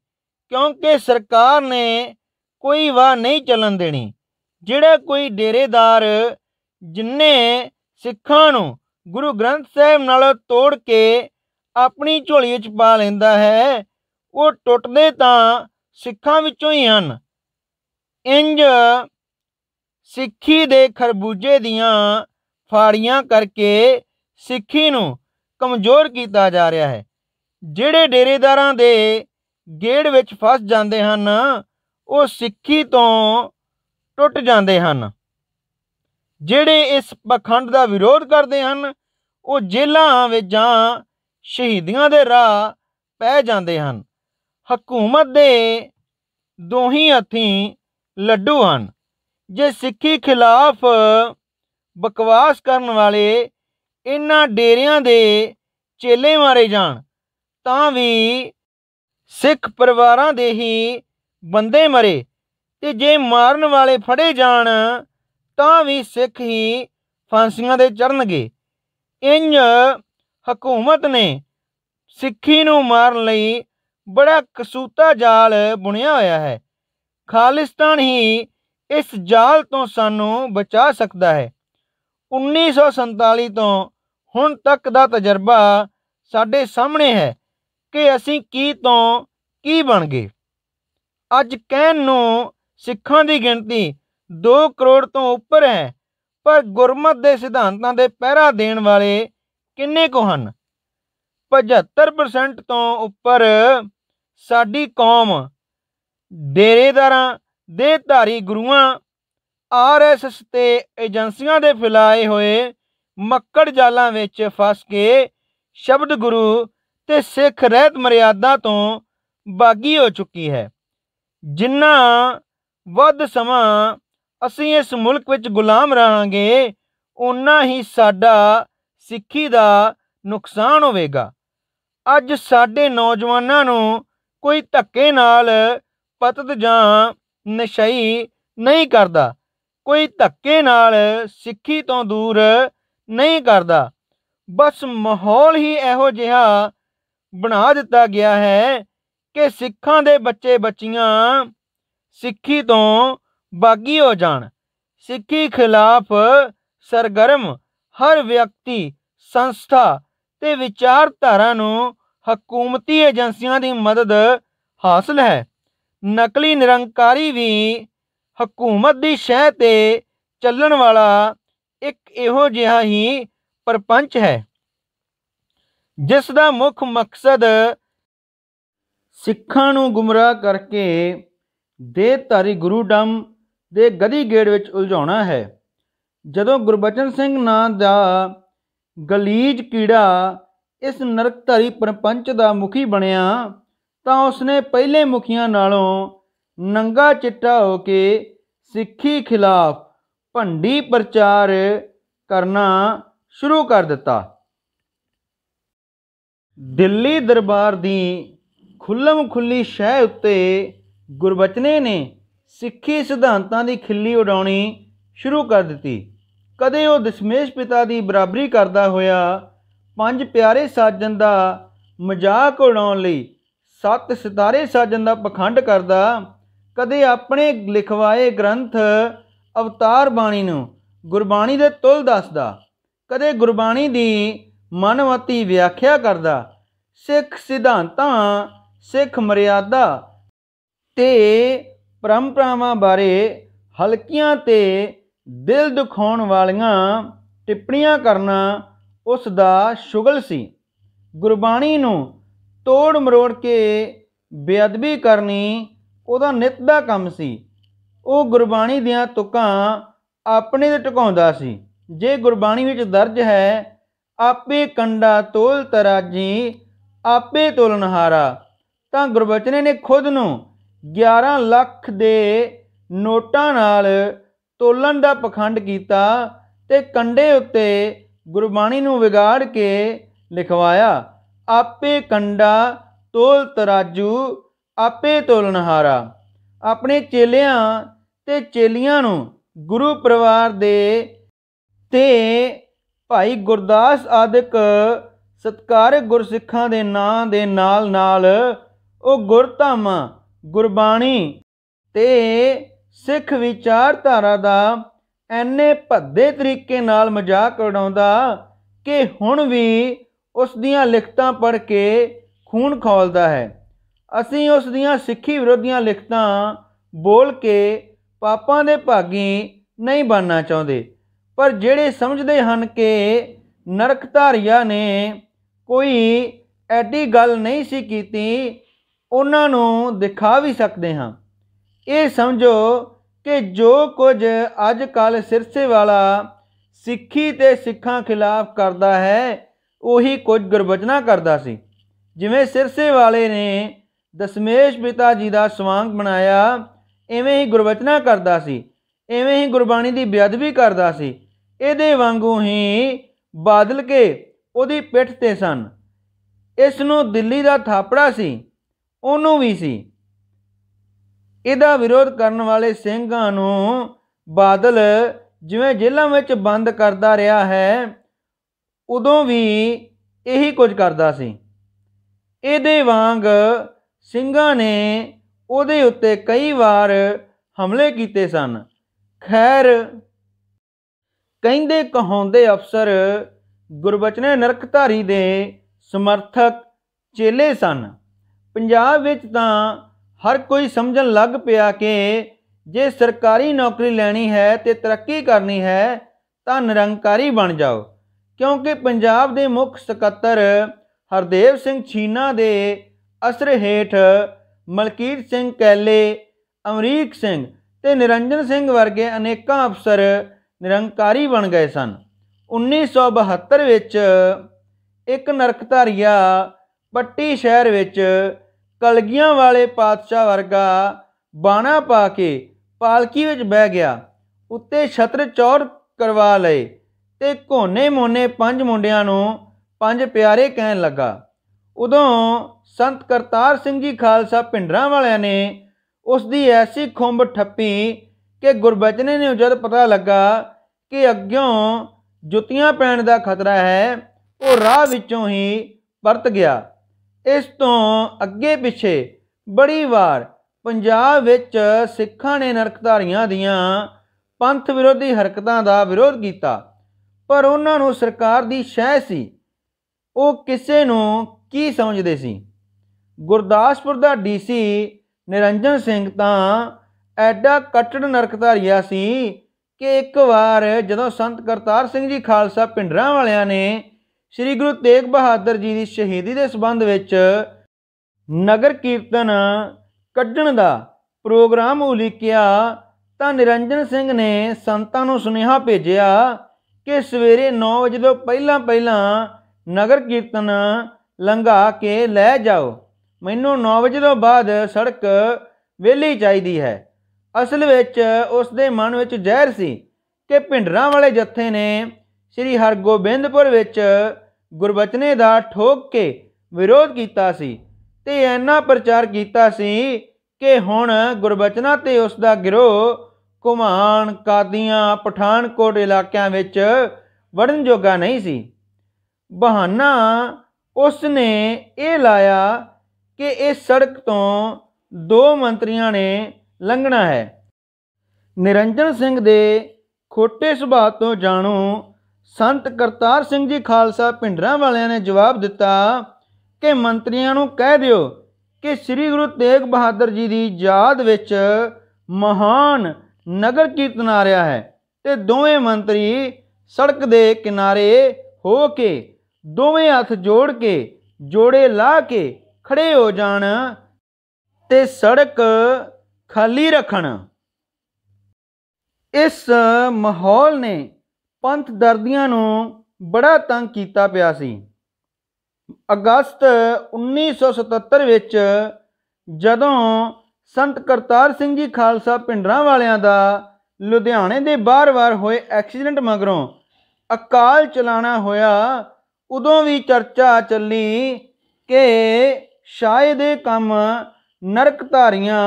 ਕਿਉਂਕਿ ਸਰਕਾਰ ਨੇ ਕੋਈ ਵਾਹ ਨਹੀਂ ਚੱਲਣ ਦੇਣੀ ਜਿਹੜਾ ਕੋਈ ਡੇਰੇਦਾਰ ਜਿਨਨੇ ਸਿੱਖਾਂ ਨੂੰ ਗੁਰੂ ਗ੍ਰੰਥ ਸਾਹਿਬ ਨਾਲ ਤੋੜ ਕੇ ਆਪਣੀ ਝੋਲੀ ਵਿੱਚ ਪਾ ਲੈਂਦਾ ਹੈ ਉਹ ਟੁੱਟਦੇ ਤਾਂ ਸਿੱਖਾਂ ਵਿੱਚੋਂ ਹੀ ਹਨ ਇੰਜ ਸਿੱਖੀ ਦੇ ਖਰਬੂਜੇ ਦੀਆਂ ਫਾੜੀਆਂ ਕਰਕੇ ਸਿੱਖੀ ਨੂੰ ਕਮਜ਼ੋਰ ਕੀਤਾ ਜਾ ਰਿਹਾ ਹੈ ਜਿਹੜੇ ਡੇਰੇਦਾਰਾਂ ਦੇ ਗੇੜ ਵਿੱਚ ਫਸ ਜਾਂਦੇ ਹਨ ਉਹ ਸਿੱਖੀ ਤੋਂ ਟੁੱਟ ਜਾਂਦੇ ਹਨ ਜਿਹੜੇ ਇਸ ਪਖੰਡ ਦਾ ਵਿਰੋਧ ਕਰਦੇ ਹਨ ਉਹ ਜੇਲ੍ਹਾਂ ਵਿੱਚ ਜਾਂ ਸ਼ਹੀਦੀਆਂ ਦੇ ਰਾਹ ਪੈ ਜਾਂਦੇ ਹਨ ਹਕੂਮਤ ਦੇ ਦੋਹੀ ਹੱਥੀਂ ਲੱਡੂ ਹਨ ਜੇ ਸਿੱਖੀ ਖਿਲਾਫ ਬਕਵਾਸ ਕਰਨ ਵਾਲੇ ਇਨ੍ਹਾਂ ਡੇਰਿਆਂ ਦੇ ਚੇਲੇ ਮਾਰੇ ਜਾਣ ਤਾਂ ਵੀ ਸਿੱਖ ਪਰਿਵਾਰਾਂ ਦੇ ਹੀ ਬੰਦੇ ਮਰੇ ਤੇ ਜੇ ਮਾਰਨ ਵਾਲੇ ਫੜੇ ਜਾਣ ਤਾਂ ਵੀ ਸਿੱਖ ਹੀ ਫਾਂਸੀਆਂ ਦੇ ਚੜਨਗੇ ਇੰਜ ਹਕੂਮਤ ਨੇ ਸਿੱਖੀ ਨੂੰ ਮਾਰਨ ਲਈ ਬੜਾ ਕਸੂਤਾ ਜਾਲ ਬੁਣਿਆ ਹੋਇਆ ਹੈ ਖਾਲਿਸਤਾਨ ਹੀ ਇਸ ਜਾਲ ਤੋਂ ਸਾਨੂੰ ਬਚਾ ਸਕਦਾ ਹੈ 1947 ਤੋਂ ਹੁਣ ਤੱਕ ਦਾ ਤਜਰਬਾ ਸਾਡੇ ਸਾਹਮਣੇ ਹੈ ਕਿ ਅਸੀਂ ਕੀ ਤੋਂ ਕੀ ਬਣ ਗਏ ਅੱਜ ਕਹਿਣ ਨੂੰ ਸਿੱਖਾਂ ਦੀ ਗਿਣਤੀ 2 ਕਰੋੜ ਤੋਂ ਉੱਪਰ ਹੈ ਪਰ ਗੁਰਮਤ ਦੇ ਸਿਧਾਂਤਾਂ ਦੇ ਪਹਿਰਾ ਦੇਣ ਵਾਲੇ ਕਿੰਨੇ ਕੁ ਹਨ 75% ਤੋਂ ਉੱਪਰ ਸਾਡੀ ਕੌਮ ਡੇਰੇਦਾਰਾਂ ਦੇ ਧਾਰੀ ਗੁਰੂਆਂ ਆਰਐਸਐਸ ਤੇ ਏਜੰਸੀਆਂ ਦੇ ਫਿਲਾਏ ਹੋਏ ਮੱਕੜ ਜਾਲਾਂ ਵਿੱਚ ਫਸ ਕੇ ਸ਼ਬਦ ਗੁਰੂ ਤੇ ਸਿੱਖ ਰਹਿਤ ਮਰਿਆਦਾ ਤੋਂ ਬਾਗੀ ਹੋ ਚੁੱਕੀ ਹੈ ਜਿੰਨਾ ਵੱਧ ਸਮਾਂ ਅਸੀਂ ਇਸ ਮੁਲਕ ਵਿੱਚ ਗੁਲਾਮ ਰਹਾਂਗੇ ਉਨਾ ਹੀ ਸਾਡਾ ਸਿੱਖੀ ਦਾ ਨੁਕਸਾਨ ਹੋਵੇਗਾ ਅੱਜ ਸਾਡੇ ਨੌਜਵਾਨਾਂ ਨੂੰ ਕੋਈ ਧੱਕੇ ਨਾਲ ਪਤਤ ਜਾਂ ਨਸ਼ਈ ਨਹੀਂ ਕਰਦਾ ਕੋਈ ਧੱਕੇ ਨਾਲ ਸਿੱਖੀ ਤੋਂ ਦੂਰ ਨਹੀਂ ਕਰਦਾ ਬਸ ਮਾਹੌਲ ਹੀ ਇਹੋ ਜਿਹਾ ਬਣਾ ਦਿੱਤਾ ਗਿਆ ਹੈ ਕਿ ਸਿੱਖਾਂ ਦੇ ਬੱਚੇ ਬੱਚੀਆਂ ਸਿੱਖੀ ਤੋਂ ਬਾਗੀ ਹੋ ਜਾਣ ਸਿੱਖੀ ਖਿਲਾਫ ਸਰਗਰਮ ਹਰ ਵਿਅਕਤੀ ਸੰਸਥਾ ਤੇ ਵਿਚਾਰਧਾਰਾ ਨੂੰ ਹਕੂਮਤੀ ਏਜੰਸੀਆਂ ਦੀ ਮਦਦ ਹਾਸਲ ਹੈ ਨਕਲੀ ਨਿਰੰਕਾਰੀ ਵੀ ਹਕੂਮਤ ਦੀ ਸ਼ਹਿ ਤੇ ਚੱਲਣ ਵਾਲਾ ਇੱਕ ਇਹੋ ਜਿਹਾ ਹੀ ਪਰਪੰਚ ਹੈ ਜਿਸ ਦਾ ਮੁੱਖ ਮਕਸਦ ਸਿੱਖਾਂ ਨੂੰ ਗੁੰਮਰਾਹ ਕਰਕੇ ਦੇਹਧਾਰੀ ਡੰਮ ਦੇ ਗਦੀ ਗੇੜ ਵਿੱਚ ਉਲਝਾਉਣਾ ਹੈ ਜਦੋਂ ਗੁਰਬਚਨ ਸਿੰਘ ਨਾਂ ਦਾ ਗਲੀਜ ਕੀੜਾ ਇਸ ਨਰਕਧਾਰੀ ਪਰਪੰਚ ਦਾ ਮੁਖੀ ਬਣਿਆ ਤਾਂ ਉਸਨੇ ਪਹਿਲੇ ਮੁਖੀਆਂ ਨਾਲੋਂ ਨੰਗਾ ਚਿੱਟਾ ਹੋ ਕੇ ਸਿੱਖੀ ਖਿਲਾਫ ਭੰਡੀ ਪ੍ਰਚਾਰ ਕਰਨਾ ਸ਼ੁਰੂ ਕਰ ਦਿੱਤਾ ਦਿੱਲੀ ਦਰਬਾਰ ਦੀ ਖੁੱਲਮ ਖੁੱਲੀ ਸ਼ਹਿ ਉੱਤੇ ਗੁਰਬਚਨੇ ਨੇ ਸਿੱਖੀ ਸਿਧਾਂਤਾਂ ਦੀ ਖਿੱਲੀ ਉਡਾਉਣੀ ਸ਼ੁਰੂ ਕਰ ਦਿੱਤੀ ਕਦੇ ਉਹ ਦਸ਼ਮੇਸ਼ ਪਿਤਾ ਦੀ ਬਰਾਬਰੀ ਕਰਦਾ ਹੋਇਆ ਪੰਜ ਪਿਆਰੇ ਸਾਜਣ ਦਾ ਮਜ਼ਾਕ ਉਡਾਉਣ ਲਈ ਸੱਤ ਸਿਤਾਰੇ ਸਾਜਨ ਦਾ ਪਖੰਡ ਕਰਦਾ ਕਦੇ ਆਪਣੇ ਲਿਖਵਾਏ ਗ੍ਰੰਥ ਅਵਤਾਰ ਬਾਣੀ ਨੂੰ ਗੁਰਬਾਣੀ ਦੇ ਤੁਲ ਦੱਸਦਾ ਕਦੇ ਗੁਰਬਾਣੀ ਦੀ ਮਨਮਤੀ ਵਿਆਖਿਆ ਕਰਦਾ ਸਿੱਖ ਸਿਧਾਂਤਾਂ ਸਿੱਖ ਮਰਿਆਦਾ ਤੇ ਪਰੰਪਰਾਵਾਂ ਬਾਰੇ ਹਲਕੀਆਂ ਤੇ ਦਿਲ ਦੁਖਾਉਣ ਵਾਲੀਆਂ ਟਿੱਪਣੀਆਂ ਕਰਨਾ ਉਸ ਦਾ ਸ਼ੁਗਲ ਸੀ ਗੁਰਬਾਣੀ ਨੂੰ ਤੋੜ ਮਰੋੜ ਕੇ ਬੇਅਦਬੀ ਕਰਨੀ ਉਹਦਾ ਨਿਤ ਦਾ ਕੰਮ ਸੀ ਉਹ ਗੁਰਬਾਣੀ ਦੀਆਂ ਤੁਕਾਂ ਆਪਣੇ ਤੇ ਟਿਕਾਉਂਦਾ ਸੀ ਜੇ ਗੁਰਬਾਣੀ ਵਿੱਚ ਦਰਜ ਹੈ ਆਪੇ ਕੰਡਾ ਤੋਲ ਤਰਾਜੀ ਆਪੇ ਤੋਲਨਹਾਰਾ ਤਾਂ ਗੁਰਬਚਨੇ ਨੇ ਖੁਦ ਨੂੰ 11 ਲੱਖ ਦੇ ਨੋਟਾਂ ਨਾਲ ਤੋਲਣ ਦਾ ਪਖੰਡ ਕੀਤਾ ਤੇ ਕੰਡੇ ਉੱਤੇ ਗੁਰਬਾਣੀ ਨੂੰ ਵਿਗਾੜ ਕੇ ਲਿਖਵਾਇਆ ਆਪੇ ਕੰਡਾ ਤੋਲ ਤਰਾਜੂ ਆਪੇ ਤੋਲਨਹਾਰਾ ਆਪਣੇ ਚੇਲਿਆਂ ਤੇ ਚੇਲੀਆਂ ਨੂੰ ਗੁਰੂ ਪਰਿਵਾਰ ਦੇ ਤੇ ਭਾਈ ਗੁਰਦਾਸ ਆਦਿਕ ਸਤਕਾਰਕ ਗੁਰਸਿੱਖਾਂ ਦੇ ਨਾਂ ਦੇ ਨਾਲ ਨਾਲ ਉਹ ਗੁਰਧਮ ਗੁਰਬਾਣੀ ਤੇ ਸਿੱਖ ਵਿਚਾਰਧਾਰਾ ਦਾ ਐਨੇ ਭੱਦੇ ਤਰੀਕੇ ਨਾਲ ਮਜ਼ਾਕ ਉਡਾਉਂਦਾ ਕਿ ਹੁਣ ਵੀ ਉਸ ਦੀਆਂ ਲਿਖਤਾਂ ਪੜ੍ਹ ਕੇ ਖੂਨ ਖੌਲਦਾ ਹੈ ਅਸੀਂ ਉਸ ਦੀਆਂ ਸਿੱਖੀ ਵਿਰੋਧੀਆਂ ਲਿਖਤਾਂ ਬੋਲ ਕੇ ਪਾਪਾਂ ਦੇ ਭਾਗੀ ਨਹੀਂ ਬਣਨਾ ਚਾਹੁੰਦੇ ਪਰ ਜਿਹੜੇ ਸਮਝਦੇ ਹਨ ਕਿ ਧਾਰੀਆਂ ਨੇ ਕੋਈ ਐਡੀ ਗੱਲ ਨਹੀਂ ਸੀ ਕੀਤੀ ਉਹਨਾਂ ਨੂੰ ਦਿਖਾ ਵੀ ਸਕਦੇ ਹਾਂ ਇਹ ਸਮਝੋ ਕਿ ਜੋ ਕੁਝ ਅੱਜ ਕੱਲ ਸਿਰਸੇ ਵਾਲਾ ਸਿੱਖੀ ਤੇ ਸਿੱਖਾਂ ਖਿਲਾਫ ਕਰਦਾ ਹੈ ਉਹੀ ਕੁਝ ਗੁਰਬਚਨਾ ਕਰਦਾ ਸੀ ਜਿਵੇਂ ਸਿਰਸੇ ਵਾਲੇ ਨੇ ਦਸ਼ਮੇਸ਼ ਪਿਤਾ ਜੀ ਦਾ ਸਵਾਂਗ ਬਣਾਇਆ ਐਵੇਂ ਹੀ ਗੁਰਬਚਨਾ ਕਰਦਾ ਸੀ ਐਵੇਂ ਹੀ ਗੁਰਬਾਣੀ ਦੀ ਬੇਅਦਬੀ ਕਰਦਾ ਸੀ ਇਹਦੇ ਵਾਂਗੂ ਹੀ ਬਾਦਲ ਕੇ ਉਹਦੀ ਪਿੱਠ ਤੇ ਸਨ ਇਸ ਨੂੰ ਦਿੱਲੀ ਦਾ ਥਾਪੜਾ ਸੀ ਉਹਨੂੰ ਵੀ ਸੀ ਇਹਦਾ ਵਿਰੋਧ ਕਰਨ ਵਾਲੇ ਸਿੰਘਾਂ ਨੂੰ ਬਾਦਲ ਜਿਵੇਂ ਜੇਲ੍ਹਾਂ ਵਿੱਚ ਬੰਦ ਕਰਦਾ ਰਿਹਾ ਹੈ ਉਦੋਂ ਵੀ ਇਹੀ ਕੁਝ ਕਰਦਾ ਸੀ ਇਹਦੇ ਵਾਂਗ ਸਿੰਘਾਂ ਨੇ ਉਹਦੇ ਉੱਤੇ ਕਈ ਵਾਰ ਹਮਲੇ ਕੀਤੇ ਸਨ ਖੈਰ ਕਹਿੰਦੇ ਕਹਾਉਂਦੇ ਅਫਸਰ ਗੁਰਬਚਨੇ ਨਰਕਧਾਰੀ ਦੇ ਸਮਰਥਕ ਚੇਲੇ ਸਨ ਪੰਜਾਬ ਵਿੱਚ ਤਾਂ ਹਰ ਕੋਈ ਸਮਝਣ ਲੱਗ ਪਿਆ ਕਿ ਜੇ ਸਰਕਾਰੀ ਨੌਕਰੀ ਲੈਣੀ ਹੈ ਤੇ ਤਰੱਕੀ ਕਰਨੀ ਹੈ ਤਾਂ ਨਿਰੰਕਾਰੀ ਬਣ ਜਾਓ ਕਿਉਂਕਿ ਪੰਜਾਬ ਦੇ ਮੁੱਖ ਸਕੱਤਰ ਹਰਦੇਵ ਸਿੰਘ ਛੀਨਾ ਦੇ ਅਸਰ ਹੇਠ ਮਲਕੀਤ ਸਿੰਘ ਕੈਲੇ ਅਮਰੀਕ ਸਿੰਘ ਤੇ ਨਿਰੰਜਨ ਸਿੰਘ ਵਰਗੇ ਅਨੇਕਾਂ ਅਫਸਰ ਨਿਰੰਕਾਰੀ ਬਣ ਗਏ ਸਨ 1972 ਵਿੱਚ ਇੱਕ ਨਰਕਧਾਰੀਆ ਪੱਟੀ ਸ਼ਹਿਰ ਵਿੱਚ ਕਲਗੀਆਂ ਵਾਲੇ ਪਾਤਸ਼ਾਹ ਵਰਗਾ ਬਾਣਾ ਪਾ ਕੇ ਪਾਲਕੀ ਵਿੱਚ ਬਹਿ ਗਿਆ ਉੱਤੇ ਛਤਰ ਚੌੜ ਕਰਵਾ ਲਏ ਤੇ ਕੋਨੇ ਮੋਨੇ ਪੰਜ ਮੁੰਡਿਆਂ ਨੂੰ ਪੰਜ ਪਿਆਰੇ ਕਹਿਣ ਲੱਗਾ ਉਦੋਂ ਸੰਤ ਕਰਤਾਰ ਸਿੰਘ ਜੀ ਖਾਲਸਾ ਪਿੰਡਰਾਂ ਵਾਲਿਆਂ ਨੇ ਉਸ ਦੀ ਐਸੀ ਖੁੰਭ ਠੱਪੀ ਕਿ ਗੁਰਬਚਨੇ ਨੇ ਜਦ ਪਤਾ ਲੱਗਾ ਕਿ ਅੱਗਿਓਂ ਜੁੱਤੀਆਂ ਪੈਣ ਦਾ ਖਤਰਾ ਹੈ ਉਹ ਰਾਹ ਵਿੱਚੋਂ ਹੀ ਪਰਤ ਗਿਆ ਇਸ ਤੋਂ ਅੱਗੇ ਪਿੱਛੇ ਬੜੀ ਵਾਰ ਪੰਜਾਬ ਵਿੱਚ ਸਿੱਖਾਂ ਨੇ ਨਰਕਧਾਰੀਆਂ ਦੀਆਂ ਪੰਥ ਵਿਰੋਧੀ ਹਰਕਤਾਂ ਦਾ ਵਿਰੋਧ ਕੀਤਾ ਪਰ ਉਹਨਾਂ ਨੂੰ ਸਰਕਾਰ ਦੀ ਸ਼ੈ ਸੀ ਉਹ ਕਿਸੇ ਨੂੰ ਕੀ ਸਮਝਦੇ ਸੀ ਗੁਰਦਾਸਪੁਰ ਦਾ ਡੀਸੀ ਨਿਰੰਜਨ ਸਿੰਘ ਤਾਂ ਐਡਾ ਕੱਟੜ ਨਰਕਧਾਰੀਆ ਸੀ ਕਿ ਇੱਕ ਵਾਰ ਜਦੋਂ ਸੰਤ ਕਰਤਾਰ ਸਿੰਘ ਜੀ ਖਾਲਸਾ ਪਿੰਡਰਾਂ ਵਾਲਿਆਂ ਨੇ ਸ੍ਰੀ ਗੁਰੂ ਤੇਗ ਬਹਾਦਰ ਜੀ ਦੀ ਸ਼ਹੀਦੀ ਦੇ ਸਬੰਧ ਵਿੱਚ ਨਗਰ ਕੀਰਤਨ ਕੱਢਣ ਦਾ ਪ੍ਰੋਗਰਾਮ ਉਲੀਕਿਆ ਤਾਂ ਨਿਰੰਜਨ ਸਿੰਘ ਨੇ ਸੰਤਾਂ ਨੂੰ ਸੁਨੇਹਾ ਭੇਜਿਆ ਕਿ ਸਵੇਰੇ 9 ਵਜੇ ਤੋਂ ਪਹਿਲਾਂ ਪਹਿਲਾਂ ਨਗਰ ਕੀਰਤਨ ਲੰਘਾ ਕੇ ਲੈ ਜਾਓ ਮੈਨੂੰ 9 ਵਜੇ ਤੋਂ ਬਾਅਦ ਸੜਕ ਵੇਲੀ ਚਾਹੀਦੀ ਹੈ ਅਸਲ ਵਿੱਚ ਉਸ ਦੇ ਮਨ ਵਿੱਚ ਜ਼ਹਿਰ ਸੀ ਕਿ ਭਿੰਡਰਾਂ ਵਾਲੇ ਜੱਥੇ ਨੇ ਸ੍ਰੀ ਹਰਗੋਬਿੰਦਪੁਰ ਵਿੱਚ ਗੁਰਬਚਨੇ ਦਾ ਠੋਕ ਕੇ ਵਿਰੋਧ ਕੀਤਾ ਸੀ ਤੇ ਐਨਾ ਪ੍ਰਚਾਰ ਕੀਤਾ ਸੀ ਕਿ ਹੁਣ ਗੁਰਬਚਨਾ ਤੇ ਉਸ ਦਾ ਗਿਰੋਹ ਘੁਮਾਨ ਕਾਦੀਆਂ ਪਠਾਨਕੋਟ ਇਲਾਕਿਆਂ ਵਿੱਚ ਵੜਨ ਜੋਗਾ ਨਹੀਂ ਸੀ ਬਹਾਨਾ ਉਸ ਨੇ ਇਹ ਲਾਇਆ ਕਿ ਇਸ ਸੜਕ ਤੋਂ ਦੋ ਮੰਤਰੀਆਂ ਨੇ ਲੰਘਣਾ ਹੈ ਨਿਰੰਜਨ ਸਿੰਘ ਦੇ ਖੋਟੇ ਸੁਭਾਅ ਤੋਂ ਜਾਣੂ ਸੰਤ ਕਰਤਾਰ ਸਿੰਘ ਜੀ ਖਾਲਸਾ ਪਿੰਡਰਾਂ ਵਾਲਿਆਂ ਨੇ ਜਵਾਬ ਦਿੱਤਾ ਕਿ ਮੰਤਰੀਆਂ ਨੂੰ ਕਹਿ ਦਿਓ ਕਿ ਸ੍ਰੀ ਗੁਰੂ ਤੇਗ ਬਹਾਦਰ ਜੀ ਦੀ ਯਾਦ ਵਿੱਚ ਮਹਾਨ ਨਗਰ ਕੀਰਤਨ ਆ ਰਿਹਾ ਹੈ ਤੇ ਦੋਵੇਂ ਮੰਤਰੀ ਸੜਕ ਦੇ ਕਿਨਾਰੇ ਹੋ ਕੇ ਦੋਵੇਂ ਹੱਥ ਜੋੜ ਕੇ ਜੋੜੇ ਲਾ ਕੇ ਖੜੇ ਹੋ ਜਾਣ ਤੇ ਸੜਕ ਖਾਲੀ ਰੱਖਣ ਇਸ ਮਾਹੌਲ ਨੇ ਪੰਥ ਦਰਦੀਆਂ ਨੂੰ ਬੜਾ ਤੰਗ ਕੀਤਾ ਪਿਆ ਸੀ ਅਗਸਤ 1977 ਵਿੱਚ ਜਦੋਂ ਸੰਤ ਕਰਤਾਰ ਸਿੰਘ ਜੀ ਖਾਲਸਾ ਪਿੰਡਰਾਂ ਵਾਲਿਆਂ ਦਾ ਲੁਧਿਆਣੇ ਦੇ ਬਾਰ-ਬਾਰ ਹੋਏ ਐਕਸੀਡੈਂਟ ਮਗਰੋਂ ਅਕਾਲ ਚਲਾਣਾ ਹੋਇਆ ਉਦੋਂ ਵੀ ਚਰਚਾ ਚੱਲੀ ਕਿ ਸ਼ਾਇਦ ਇਹ ਕੰਮ ਨਰਕ ਧਾਰੀਆਂ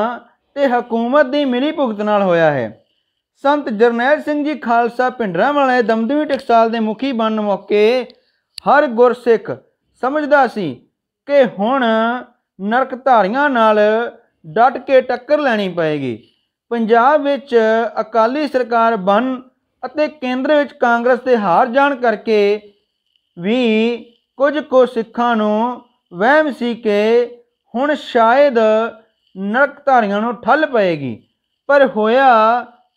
ਤੇ ਹਕੂਮਤ ਦੀ ਮਿਲੀ ਭੁਗਤ ਨਾਲ ਹੋਇਆ ਹੈ ਸੰਤ ਜਰਨੈਲ ਸਿੰਘ ਜੀ ਖਾਲਸਾ ਪਿੰਡਰਾਂ ਵਾਲੇ ਦਮਦਮੀ ਟਕਸਾਲ ਦੇ ਮੁਖੀ ਬਣਨ ਮੌਕੇ ਹਰ ਗੁਰਸਿੱਖ ਸਮਝਦਾ ਸੀ ਕਿ ਹੁਣ ਨਰਕ ਧਾਰੀਆਂ ਨਾਲ ਡਟ ਕੇ ਟੱਕਰ ਲੈਣੀ ਪਏਗੀ ਪੰਜਾਬ ਵਿੱਚ ਅਕਾਲੀ ਸਰਕਾਰ ਬਣ ਅਤੇ ਕੇਂਦਰ ਵਿੱਚ ਕਾਂਗਰਸ ਦੇ ਹਾਰ ਜਾਣ ਕਰਕੇ ਵੀ ਕੁਝ ਕੋ ਸਿੱਖਾਂ ਨੂੰ ਵਹਿਮ ਸੀ ਕਿ ਹੁਣ ਸ਼ਾਇਦ ਨਰਕ ਧਾਰੀਆਂ ਨੂੰ ਠੱਲ ਪਏਗੀ ਪਰ ਹੋਇਆ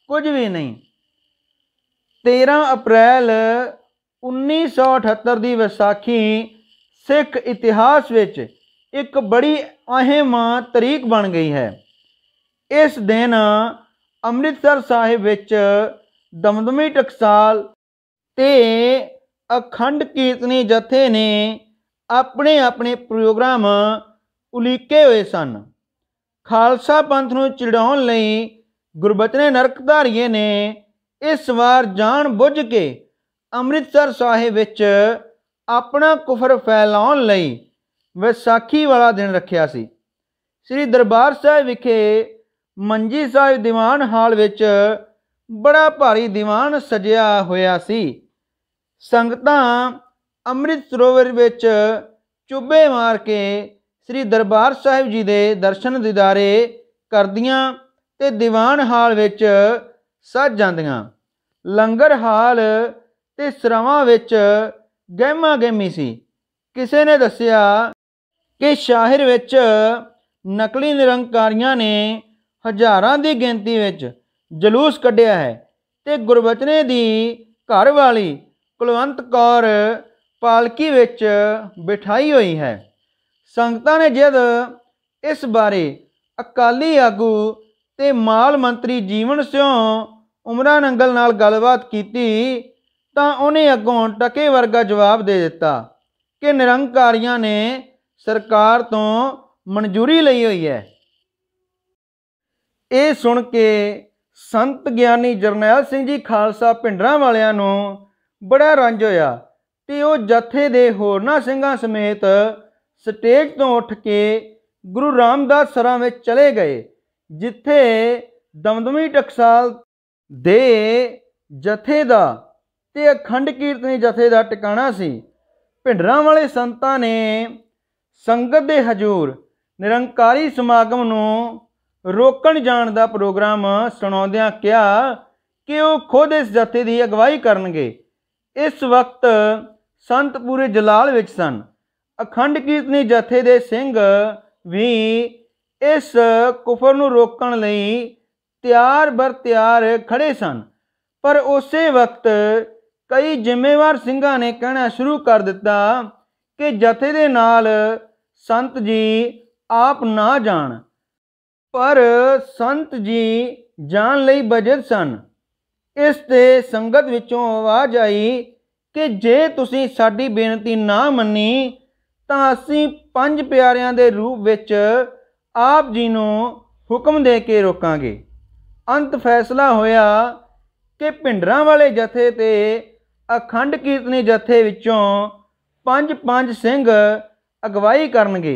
ਕੁਝ ਵੀ ਨਹੀਂ 13 ਅਪ੍ਰੈਲ 1978 ਦੀ ਵਿਸਾਖੀ ਸਿੱਖ ਇਤਿਹਾਸ ਵਿੱਚ ਇੱਕ ਬੜੀ ਅਹਿਮ ਤਰੀਕ ਬਣ ਗਈ ਹੈ ਇਸ ਦਿਨ ਅੰਮ੍ਰਿਤਸਰ ਸਾਹਿਬ ਵਿੱਚ ਦਮਦਮੀ ਟਕਸਾਲ ਤੇ ਅਖੰਡ ਕੀਰਤਨੀ ਜਥੇ ਨੇ ਆਪਣੇ ਆਪਣੇ ਪ੍ਰੋਗਰਾਮ ਉਲੀਕੇ ਹੋਏ ਸਨ ਖਾਲਸਾ ਪੰਥ ਨੂੰ ਚਿੜਾਉਣ ਲਈ ਗੁਰਬਚਨ ਨਰਕਧਾਰੀਏ ਨੇ ਇਸ ਵਾਰ ਜਾਣ ਬੁੱਝ ਕੇ ਅੰਮ੍ਰਿਤਸਰ ਸਾਹਿਬ ਵਿੱਚ ਆਪਣਾ ਕੁਫਰ ਫੈਲਾਉਣ ਲਈ ਵਿਸਾਖੀ ਵਾਲਾ ਦਿਨ ਰੱਖਿਆ ਸੀ ਸ੍ਰੀ ਦਰਬਾਰ ਸਾਹਿਬ ਵਿਖੇ ਮੰਜੀ ਸਾਹਿਬ ਦੀਵਾਨ ਹਾਲ ਵਿੱਚ ਬੜਾ ਭਾਰੀ ਦੀਵਾਨ ਸਜਿਆ ਹੋਇਆ ਸੀ ਸੰਗਤਾਂ ਅੰਮ੍ਰਿਤ ਸਰੋਵਰ ਵਿੱਚ ਚੁੱਬੇ ਮਾਰ ਕੇ ਸ੍ਰੀ ਦਰਬਾਰ ਸਾਹਿਬ ਜੀ ਦੇ ਦਰਸ਼ਨ ਦਿਦਾਰੇ ਕਰਦੀਆਂ ਤੇ ਦੀਵਾਨ ਹਾਲ ਵਿੱਚ ਸੱਜ ਜਾਂਦੀਆਂ ਲੰਗਰ ਹਾਲ ਤੇ ਸਰਾਵਾਂ ਵਿੱਚ ਗਹਿਮਾ ਗਹਿਮੀ ਸੀ ਕਿਸੇ ਨੇ ਦੱਸਿਆ ਕਿ ਸ਼ਹਿਰ ਵਿੱਚ ਨਕਲੀ ਨਿਰੰਕਾਰੀਆਂ ਨੇ ਹਜ਼ਾਰਾਂ ਦੀ ਗਿਣਤੀ ਵਿੱਚ ਜਲੂਸ ਕੱਢਿਆ ਹੈ ਤੇ ਗੁਰਬਚਨੇ ਦੀ ਘਰ ਵਾਲੀ ਕੁਲਵੰਤ ਕੌਰ ਪਾਲਕੀ ਵਿੱਚ ਬਿਠਾਈ ਹੋਈ ਹੈ ਸੰਗਤਾਂ ਨੇ ਜਦ ਇਸ ਬਾਰੇ ਅਕਾਲੀ ਆਗੂ ਤੇ ਮਾਲ ਮੰਤਰੀ ਜੀਵਨ ਸਿੰਘ ਉਮਰਾ ਨੰਗਲ ਨਾਲ ਗੱਲਬਾਤ ਕੀਤੀ ਤਾਂ ਉਹਨੇ ਅੱਗੋਂ ਟਕੇ ਵਰਗਾ ਜਵਾਬ ਦੇ ਦਿੱਤਾ ਕਿ ਨਿਰੰਕਾਰੀਆਂ ਨੇ ਸਰਕਾਰ ਤੋਂ ਮਨਜ਼ੂਰੀ ਲਈ ਹੋਈ ਹੈ ਇਹ ਸੁਣ ਕੇ ਸੰਤ ਗਿਆਨੀ ਜਰਨੈਲ ਸਿੰਘ ਜੀ ਖਾਲਸਾ ਪਿੰਡਰਾਂ ਵਾਲਿਆਂ ਨੂੰ ਬੜਾ ਰੰਜ ਹੋਇਆ ਤੇ ਉਹ ਜਥੇ ਦੇ ਹੋਰਨਾਂ ਸਿੰਘਾਂ ਸਮੇਤ ਸਟੇਜ ਤੋਂ ਉੱਠ ਕੇ ਗੁਰੂ ਰਾਮਦਾਸ ਸਰਾਂ ਵਿੱਚ ਚਲੇ ਗਏ ਜਿੱਥੇ ਦਮਦਮੀ ਟਕਸਾਲ ਦੇ ਜਥੇ ਦਾ ਤੇ ਅਖੰਡ ਕੀਰਤਨੀ ਜਥੇ ਦਾ ਟਿਕਾਣਾ ਸੀ ਭਿੰਡਰਾਂ ਵਾਲੇ ਸੰਤਾਂ ਨੇ ਸੰਗਤ ਦੇ ਹਜ਼ੂਰ ਨਿਰੰਕਾਰੀ ਸਮਾਗਮ ਨੂੰ ਰੋਕਣ ਜਾਣ ਦਾ ਪ੍ਰੋਗਰਾਮ ਸੁਣਾਉਂਦਿਆਂ ਕਿਹਾ ਕਿ ਉਹ ਖੁਦ ਇਸ ਜਥੇ ਦੀ ਅਗਵਾਈ ਕਰਨਗੇ ਇਸ ਵਕਤ ਸੰਤ ਪੂਰੇ ਜਲਾਲ ਵਿੱਚ ਸਨ ਅਖੰਡ ਕੀਰਤਨੀ ਜਥੇ ਦੇ ਸਿੰਘ ਵੀ ਇਸ ਕੁਫਰ ਨੂੰ ਰੋਕਣ ਲਈ ਤਿਆਰ ਬਰ ਤਿਆਰ ਖੜੇ ਸਨ ਪਰ ਉਸੇ ਵਕਤ ਕਈ ਜ਼ਿੰਮੇਵਾਰ ਸਿੰਘਾਂ ਨੇ ਕਹਿਣਾ ਸ਼ੁਰੂ ਕਰ ਦਿੱਤਾ ਕਿ ਜਥੇ ਦੇ ਨਾਲ ਸੰਤ ਜੀ ਆਪ ਨਾ ਜਾਣ ਪਰ ਸੰਤ ਜੀ ਜਾਣ ਲਈ ਬਜਦ ਸਨ ਇਸ ਤੇ ਸੰਗਤ ਵਿੱਚੋਂ ਆਵਾਜ਼ ਆਈ ਕਿ ਜੇ ਤੁਸੀਂ ਸਾਡੀ ਬੇਨਤੀ ਨਾ ਮੰਨੀ ਤਾਂ ਅਸੀਂ ਪੰਜ ਪਿਆਰਿਆਂ ਦੇ ਰੂਪ ਵਿੱਚ ਆਪ ਜੀ ਨੂੰ ਹੁਕਮ ਦੇ ਕੇ ਰੋਕਾਂਗੇ ਅੰਤ ਫੈਸਲਾ ਹੋਇਆ ਕਿ ਪਿੰਡਰਾਂ ਵਾਲੇ ਜਥੇ ਤੇ ਅਖੰਡ ਕੀਰਤਨੀ ਜਥੇ ਵਿੱਚੋਂ ਪੰਜ ਪੰਜ ਸਿੰਘ ਅਗਵਾਈ ਕਰਨਗੇ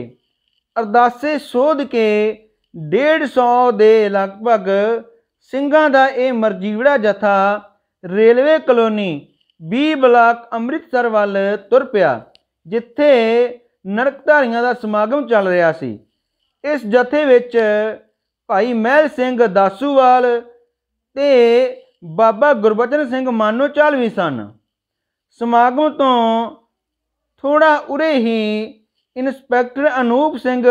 ਅਰਦਾਸੇ ਸੋਧ ਕੇ 150 ਦੇ ਲਗਭਗ ਸਿੰਘਾਂ ਦਾ ਇਹ ਮਰਜੀਵੜਾ ਜਥਾ ਰੇਲਵੇ ਕਲੋਨੀ 20 ਬਲਾਕ ਅੰਮ੍ਰਿਤਸਰ ਵੱਲ ਤੁਰ ਪਿਆ ਜਿੱਥੇ ਨਰਕਧਾਰੀਆਂ ਦਾ ਸਮਾਗਮ ਚੱਲ ਰਿਹਾ ਸੀ ਇਸ ਜਥੇ ਵਿੱਚ ਭਾਈ ਮਹਿਲ ਸਿੰਘ ਦਾਸੂਵਾਲ ਤੇ ਬਾਬਾ ਗੁਰਬਚਨ ਸਿੰਘ ਮਾਨੋਚਾਲ ਵੀ ਸਨ ਸਮਾਗਮ ਤੋਂ ਥੋੜਾ ਉਰੇ ਹੀ ਇਨਸਪੈਕਟਰ ਅਨੂਪ ਸਿੰਘ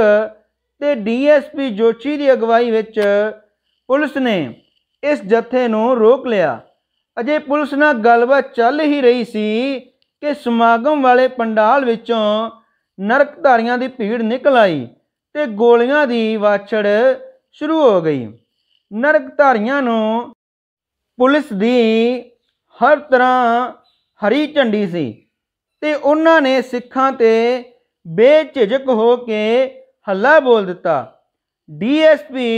ਤੇ ਡੀਐਸਪੀ ਜੋਚੀ ਦੀ ਅਗਵਾਈ ਵਿੱਚ ਪੁਲਿਸ ਨੇ ਇਸ ਜਥੇ ਨੂੰ ਰੋਕ ਲਿਆ ਅਜੇ ਪੁਲਿਸ ਨਾਲ ਗੱਲਬਾਤ ਚੱਲ ਹੀ ਰਹੀ ਸੀ ਕਿ ਸਮਾਗਮ ਵਾਲੇ ਪੰਡਾਲ ਵਿੱਚੋਂ ਨਰਕਧਾਰੀਆਂ ਦੀ ਭੀੜ ਨਿਕਲ ਆਈ ਤੇ ਗੋਲੀਆਂ ਦੀ ਵਾਛੜ ਸ਼ੁਰੂ ਹੋ ਗਈ ਨਰਕਧਾਰੀਆਂ ਨੂੰ ਪੁਲਿਸ ਦੀ ਹਰ ਤਰ੍ਹਾਂ ਹਰੀ ਝੰਡੀ ਸੀ ਤੇ ਉਹਨਾਂ ਨੇ ਸਿੱਖਾਂ ਤੇ ਬੇਝਿਜਕ ਹੋ ਕੇ ਹੱਲਾ ਬੋਲ ਦਿੱਤਾ ਡੀਐਸਪੀ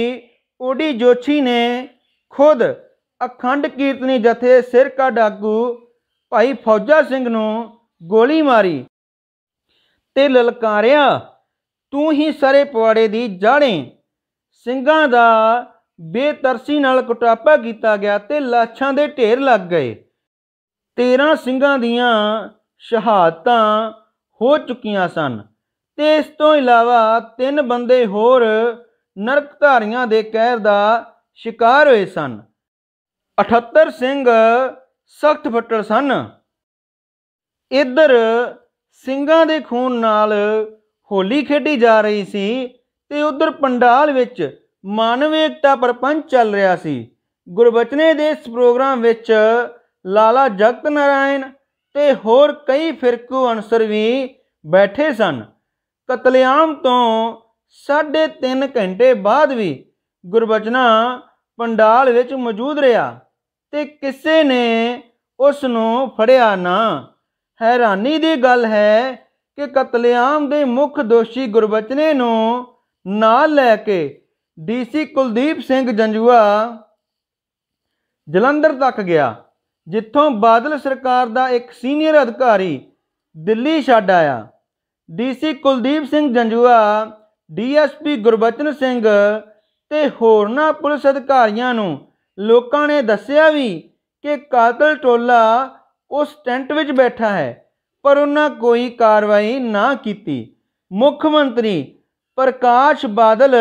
ਓਡੀ ਜੋਛੀ ਨੇ ਖੁਦ ਅਖੰਡ ਕੀਰਤਨੀ ਜਥੇ ਸਿਰ ਕਾ ਡਾਕੂ ਭਾਈ ਫੌਜਾ ਸਿੰਘ ਨੂੰ ਗੋਲੀ ਮਾਰੀ ਤੇ ਲਲਕਾਰਿਆ ਤੂੰ ਹੀ ਸਰੇ ਪਵਾੜੇ ਦੀ ਜਾਣੇ ਸਿੰਘਾਂ ਦਾ ਬੇਤਰਸੀ ਨਾਲ ਕੁਟਾਪਾ ਕੀਤਾ ਗਿਆ ਤੇ ਲਾਸ਼ਾਂ ਦੇ ਢੇਰ ਲੱਗ ਗਏ 13 ਸਿੰਘਾਂ ਦੀਆਂ ਸ਼ਹਾਦਤਾਂ ਹੋ ਚੁੱਕੀਆਂ ਸਨ ਤੇ ਇਸ ਤੋਂ ਇਲਾਵਾ ਤਿੰਨ ਬੰਦੇ ਹੋਰ ਨਰਕਧਾਰੀਆਂ ਦੇ ਕਹਿਰ ਦਾ ਸ਼ਿਕਾਰ ਹੋਏ ਸਨ 78 ਸਿੰਘ ਸਖਤ ਫੱਟੜ ਸਨ ਇੱਧਰ ਸਿੰਘਾਂ ਦੇ ਖੂਨ ਨਾਲ ਹੋਲੀ ਖੇਡੀ ਜਾ ਰਹੀ ਸੀ ਤੇ ਉਧਰ ਪੰਡਾਲ ਵਿੱਚ ਮਾਨਵਿਕਤਾ ਪਰਪੰਚ ਚੱਲ ਰਿਹਾ ਸੀ ਗੁਰਬਚਨੇ ਦੇ ਇਸ ਪ੍ਰੋਗਰਾਮ ਵਿੱਚ ਲਾਲਾ ਜਗਤ ਨਾਰਾਇਣ ਤੇ ਹੋਰ ਕਈ ਫਿਰਕੂ ਅਨਸਰ ਵੀ ਬੈਠੇ ਸਨ ਕਤਲੇਆਮ ਤੋਂ 3.5 ਘੰਟੇ ਬਾਅਦ ਵੀ ਗੁਰਬਚਨਾ ਪੰਡਾਲ ਵਿੱਚ ਮੌਜੂਦ ਰਿਹਾ ਤੇ ਕਿਸੇ ਨੇ ਉਸ ਨੂੰ ਫੜਿਆ ਨਾ ਹੈਰਾਨੀ ਦੀ ਗੱਲ ਹੈ ਕਿ ਕਤਲੇਆਮ ਦੇ ਮੁੱਖ ਦੋਸ਼ੀ ਗੁਰਬਚਨੇ ਨੂੰ ਨਾਲ ਲੈ ਕੇ ਡੀਸੀ ਕੁਲਦੀਪ ਸਿੰਘ ਜੰਜੂਆ ਜਲੰਧਰ ਤੱਕ ਗਿਆ ਜਿੱਥੋਂ ਬਾਦਲ ਸਰਕਾਰ ਦਾ ਇੱਕ ਸੀਨੀਅਰ ਅਧਿਕਾਰੀ ਦਿੱਲੀ ਛੱਡ ਆਇਆ ਡੀਸੀ ਕੁਲਦੀਪ ਸਿੰਘ ਜੰਜੂਆ ਡੀਐਸਪੀ ਗੁਰਬਚਨ ਸਿੰਘ ਤੇ ਹੋਰਨਾਂ ਪੁਲਿਸ ਅਧਿਕਾਰੀਆਂ ਨੂੰ ਲੋਕਾਂ ਨੇ ਦੱਸਿਆ ਵੀ ਕਿ ਕਾਤਲ ਟੋਲਾ ਉਸ ਟੈਂਟ ਵਿੱਚ ਬੈਠਾ ਹੈ ਪਰ ਉਹਨਾਂ ਕੋਈ ਕਾਰਵਾਈ ਨਾ ਕੀਤੀ ਮੁੱਖ ਮੰਤਰੀ ਪ੍ਰਕਾਸ਼ ਬਾਦਲ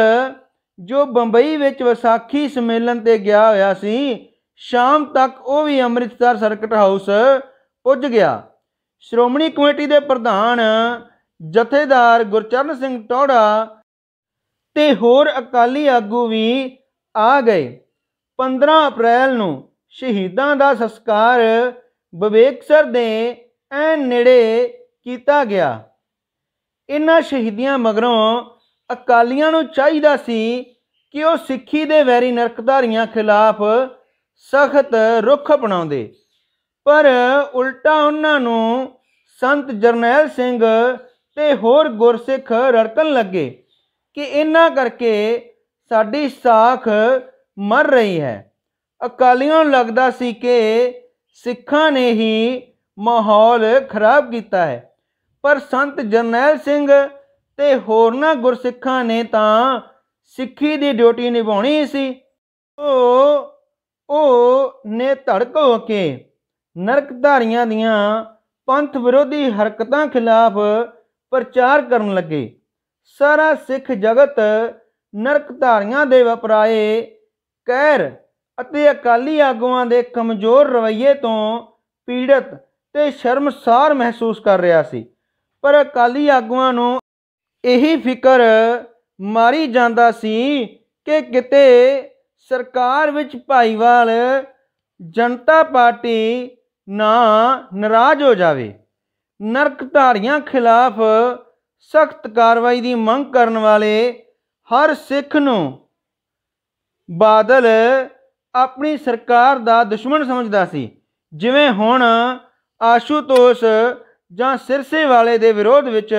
ਜੋ ਬੰਬਈ ਵਿੱਚ ਵਿਸਾਖੀ ਸੰਮੇਲਨ ਤੇ ਗਿਆ ਹੋਇਆ ਸੀ ਸ਼ਾਮ ਤੱਕ ਉਹ ਵੀ ਅੰਮ੍ਰਿਤਸਰ ਸਰਕਟ ਹਾਊਸ ਪੁੱਜ ਗਿਆ ਸ਼੍ਰੋਮਣੀ ਕਮੇਟੀ ਦੇ ਪ੍ਰਧਾਨ ਜਥੇਦਾਰ ਗੁਰਚਰਨ ਸਿੰਘ ਟੋੜਾ ਤੇ ਹੋਰ ਅਕਾਲੀ ਆਗੂ ਵੀ ਆ ਗਏ 15 ਅਪ੍ਰੈਲ ਨੂੰ ਸ਼ਹੀਦਾਂ ਦਾ ਸੰਸਕਾਰ ਬਵੇਕਸਰ ਦੇ ਐ ਨੇੜੇ ਕੀਤਾ ਗਿਆ ਇਨ੍ਹਾਂ ਸ਼ਹੀਦੀਆਂ ਮਗਰੋਂ ਅਕਾਲੀਆਂ ਨੂੰ ਚਾਹੀਦਾ ਸੀ ਕਿ ਉਹ ਸਿੱਖੀ ਦੇ ਵੈਰੀ ਨਰਕਧਾਰੀਆਂ ਖਿਲਾਫ ਸਖਤ ਰੁਖ ਅਪਣਾਉਂਦੇ ਪਰ ਉਲਟਾ ਉਹਨਾਂ ਨੂੰ ਸੰਤ ਜਰਨੈਲ ਸਿੰਘ ਤੇ ਹੋਰ ਗੁਰਸਿੱਖ ਰੜਕਣ ਲੱਗੇ ਕਿ ਇਹਨਾਂ ਕਰਕੇ ਸਾਡੀ ਸਾਖ ਮਰ ਰਹੀ ਹੈ ਅਕਾਲੀਆਂ ਨੂੰ ਲੱਗਦਾ ਸੀ ਕਿ ਸਿੱਖਾਂ ਨੇ ਹੀ ਮਾਹੌਲ ਖਰਾਬ ਕੀਤਾ ਹੈ ਪਰ ਸੰਤ ਜਰਨੈਲ ਸਿੰਘ ਤੇ ਹੋਰਨਾਂ ਗੁਰਸਿੱਖਾਂ ਨੇ ਤਾਂ ਸਿੱਖੀ ਦੀ ਡਿਊਟੀ ਨਿਭਾਉਣੀ ਸੀ ਉਹ ਉਹ ਨੇ ਧੜਕ ਹੋ ਕੇ ਨਰਕਧਾਰੀਆਂ ਦੀਆਂ ਪੰਥ ਵਿਰੋਧੀ ਹਰਕਤਾਂ ਖਿਲਾਫ ਪ੍ਰਚਾਰ ਕਰਨ ਲੱਗੇ ਸਾਰਾ ਸਿੱਖ ਜਗਤ ਨਰਕਧਾਰੀਆਂ ਦੇ ਵਪਰਾਏ ਕਹਿਰ ਅਤੇ ਅਕਾਲੀ ਆਗੂਆਂ ਦੇ ਕਮਜ਼ੋਰ ਰਵੱਈਏ ਤੋਂ ਪੀੜਤ ਤੇ ਸ਼ਰਮਸਾਰ ਮਹਿਸੂਸ ਕਰ ਰਿਹਾ ਸੀ ਪਰ ਅਕਾਲੀ ਆਗੂਆਂ ਨੂੰ ਇਹੀ ਫਿਕਰ ਮਾਰੀ ਜਾਂਦਾ ਸੀ ਕਿ ਕਿਤੇ ਸਰਕਾਰ ਵਿੱਚ ਭਾਈਵਾਲ ਜਨਤਾ ਪਾਰਟੀ ਨਾ ਨਾਰਾਜ਼ ਹੋ ਜਾਵੇ ਨਰਕ ਧਾਰੀਆਂ ਖਿਲਾਫ ਸਖਤ ਕਾਰਵਾਈ ਦੀ ਮੰਗ ਕਰਨ ਵਾਲੇ ਹਰ ਸਿੱਖ ਨੂੰ ਬਾਦਲ ਆਪਣੀ ਸਰਕਾਰ ਦਾ ਦੁਸ਼ਮਣ ਸਮਝਦਾ ਸੀ ਜਿਵੇਂ ਹੁਣ ਆਸ਼ੂਤੋਸ਼ ਜਾਂ ਸਿਰਸੇ ਵਾਲੇ ਦੇ ਵਿਰੋਧ ਵਿੱਚ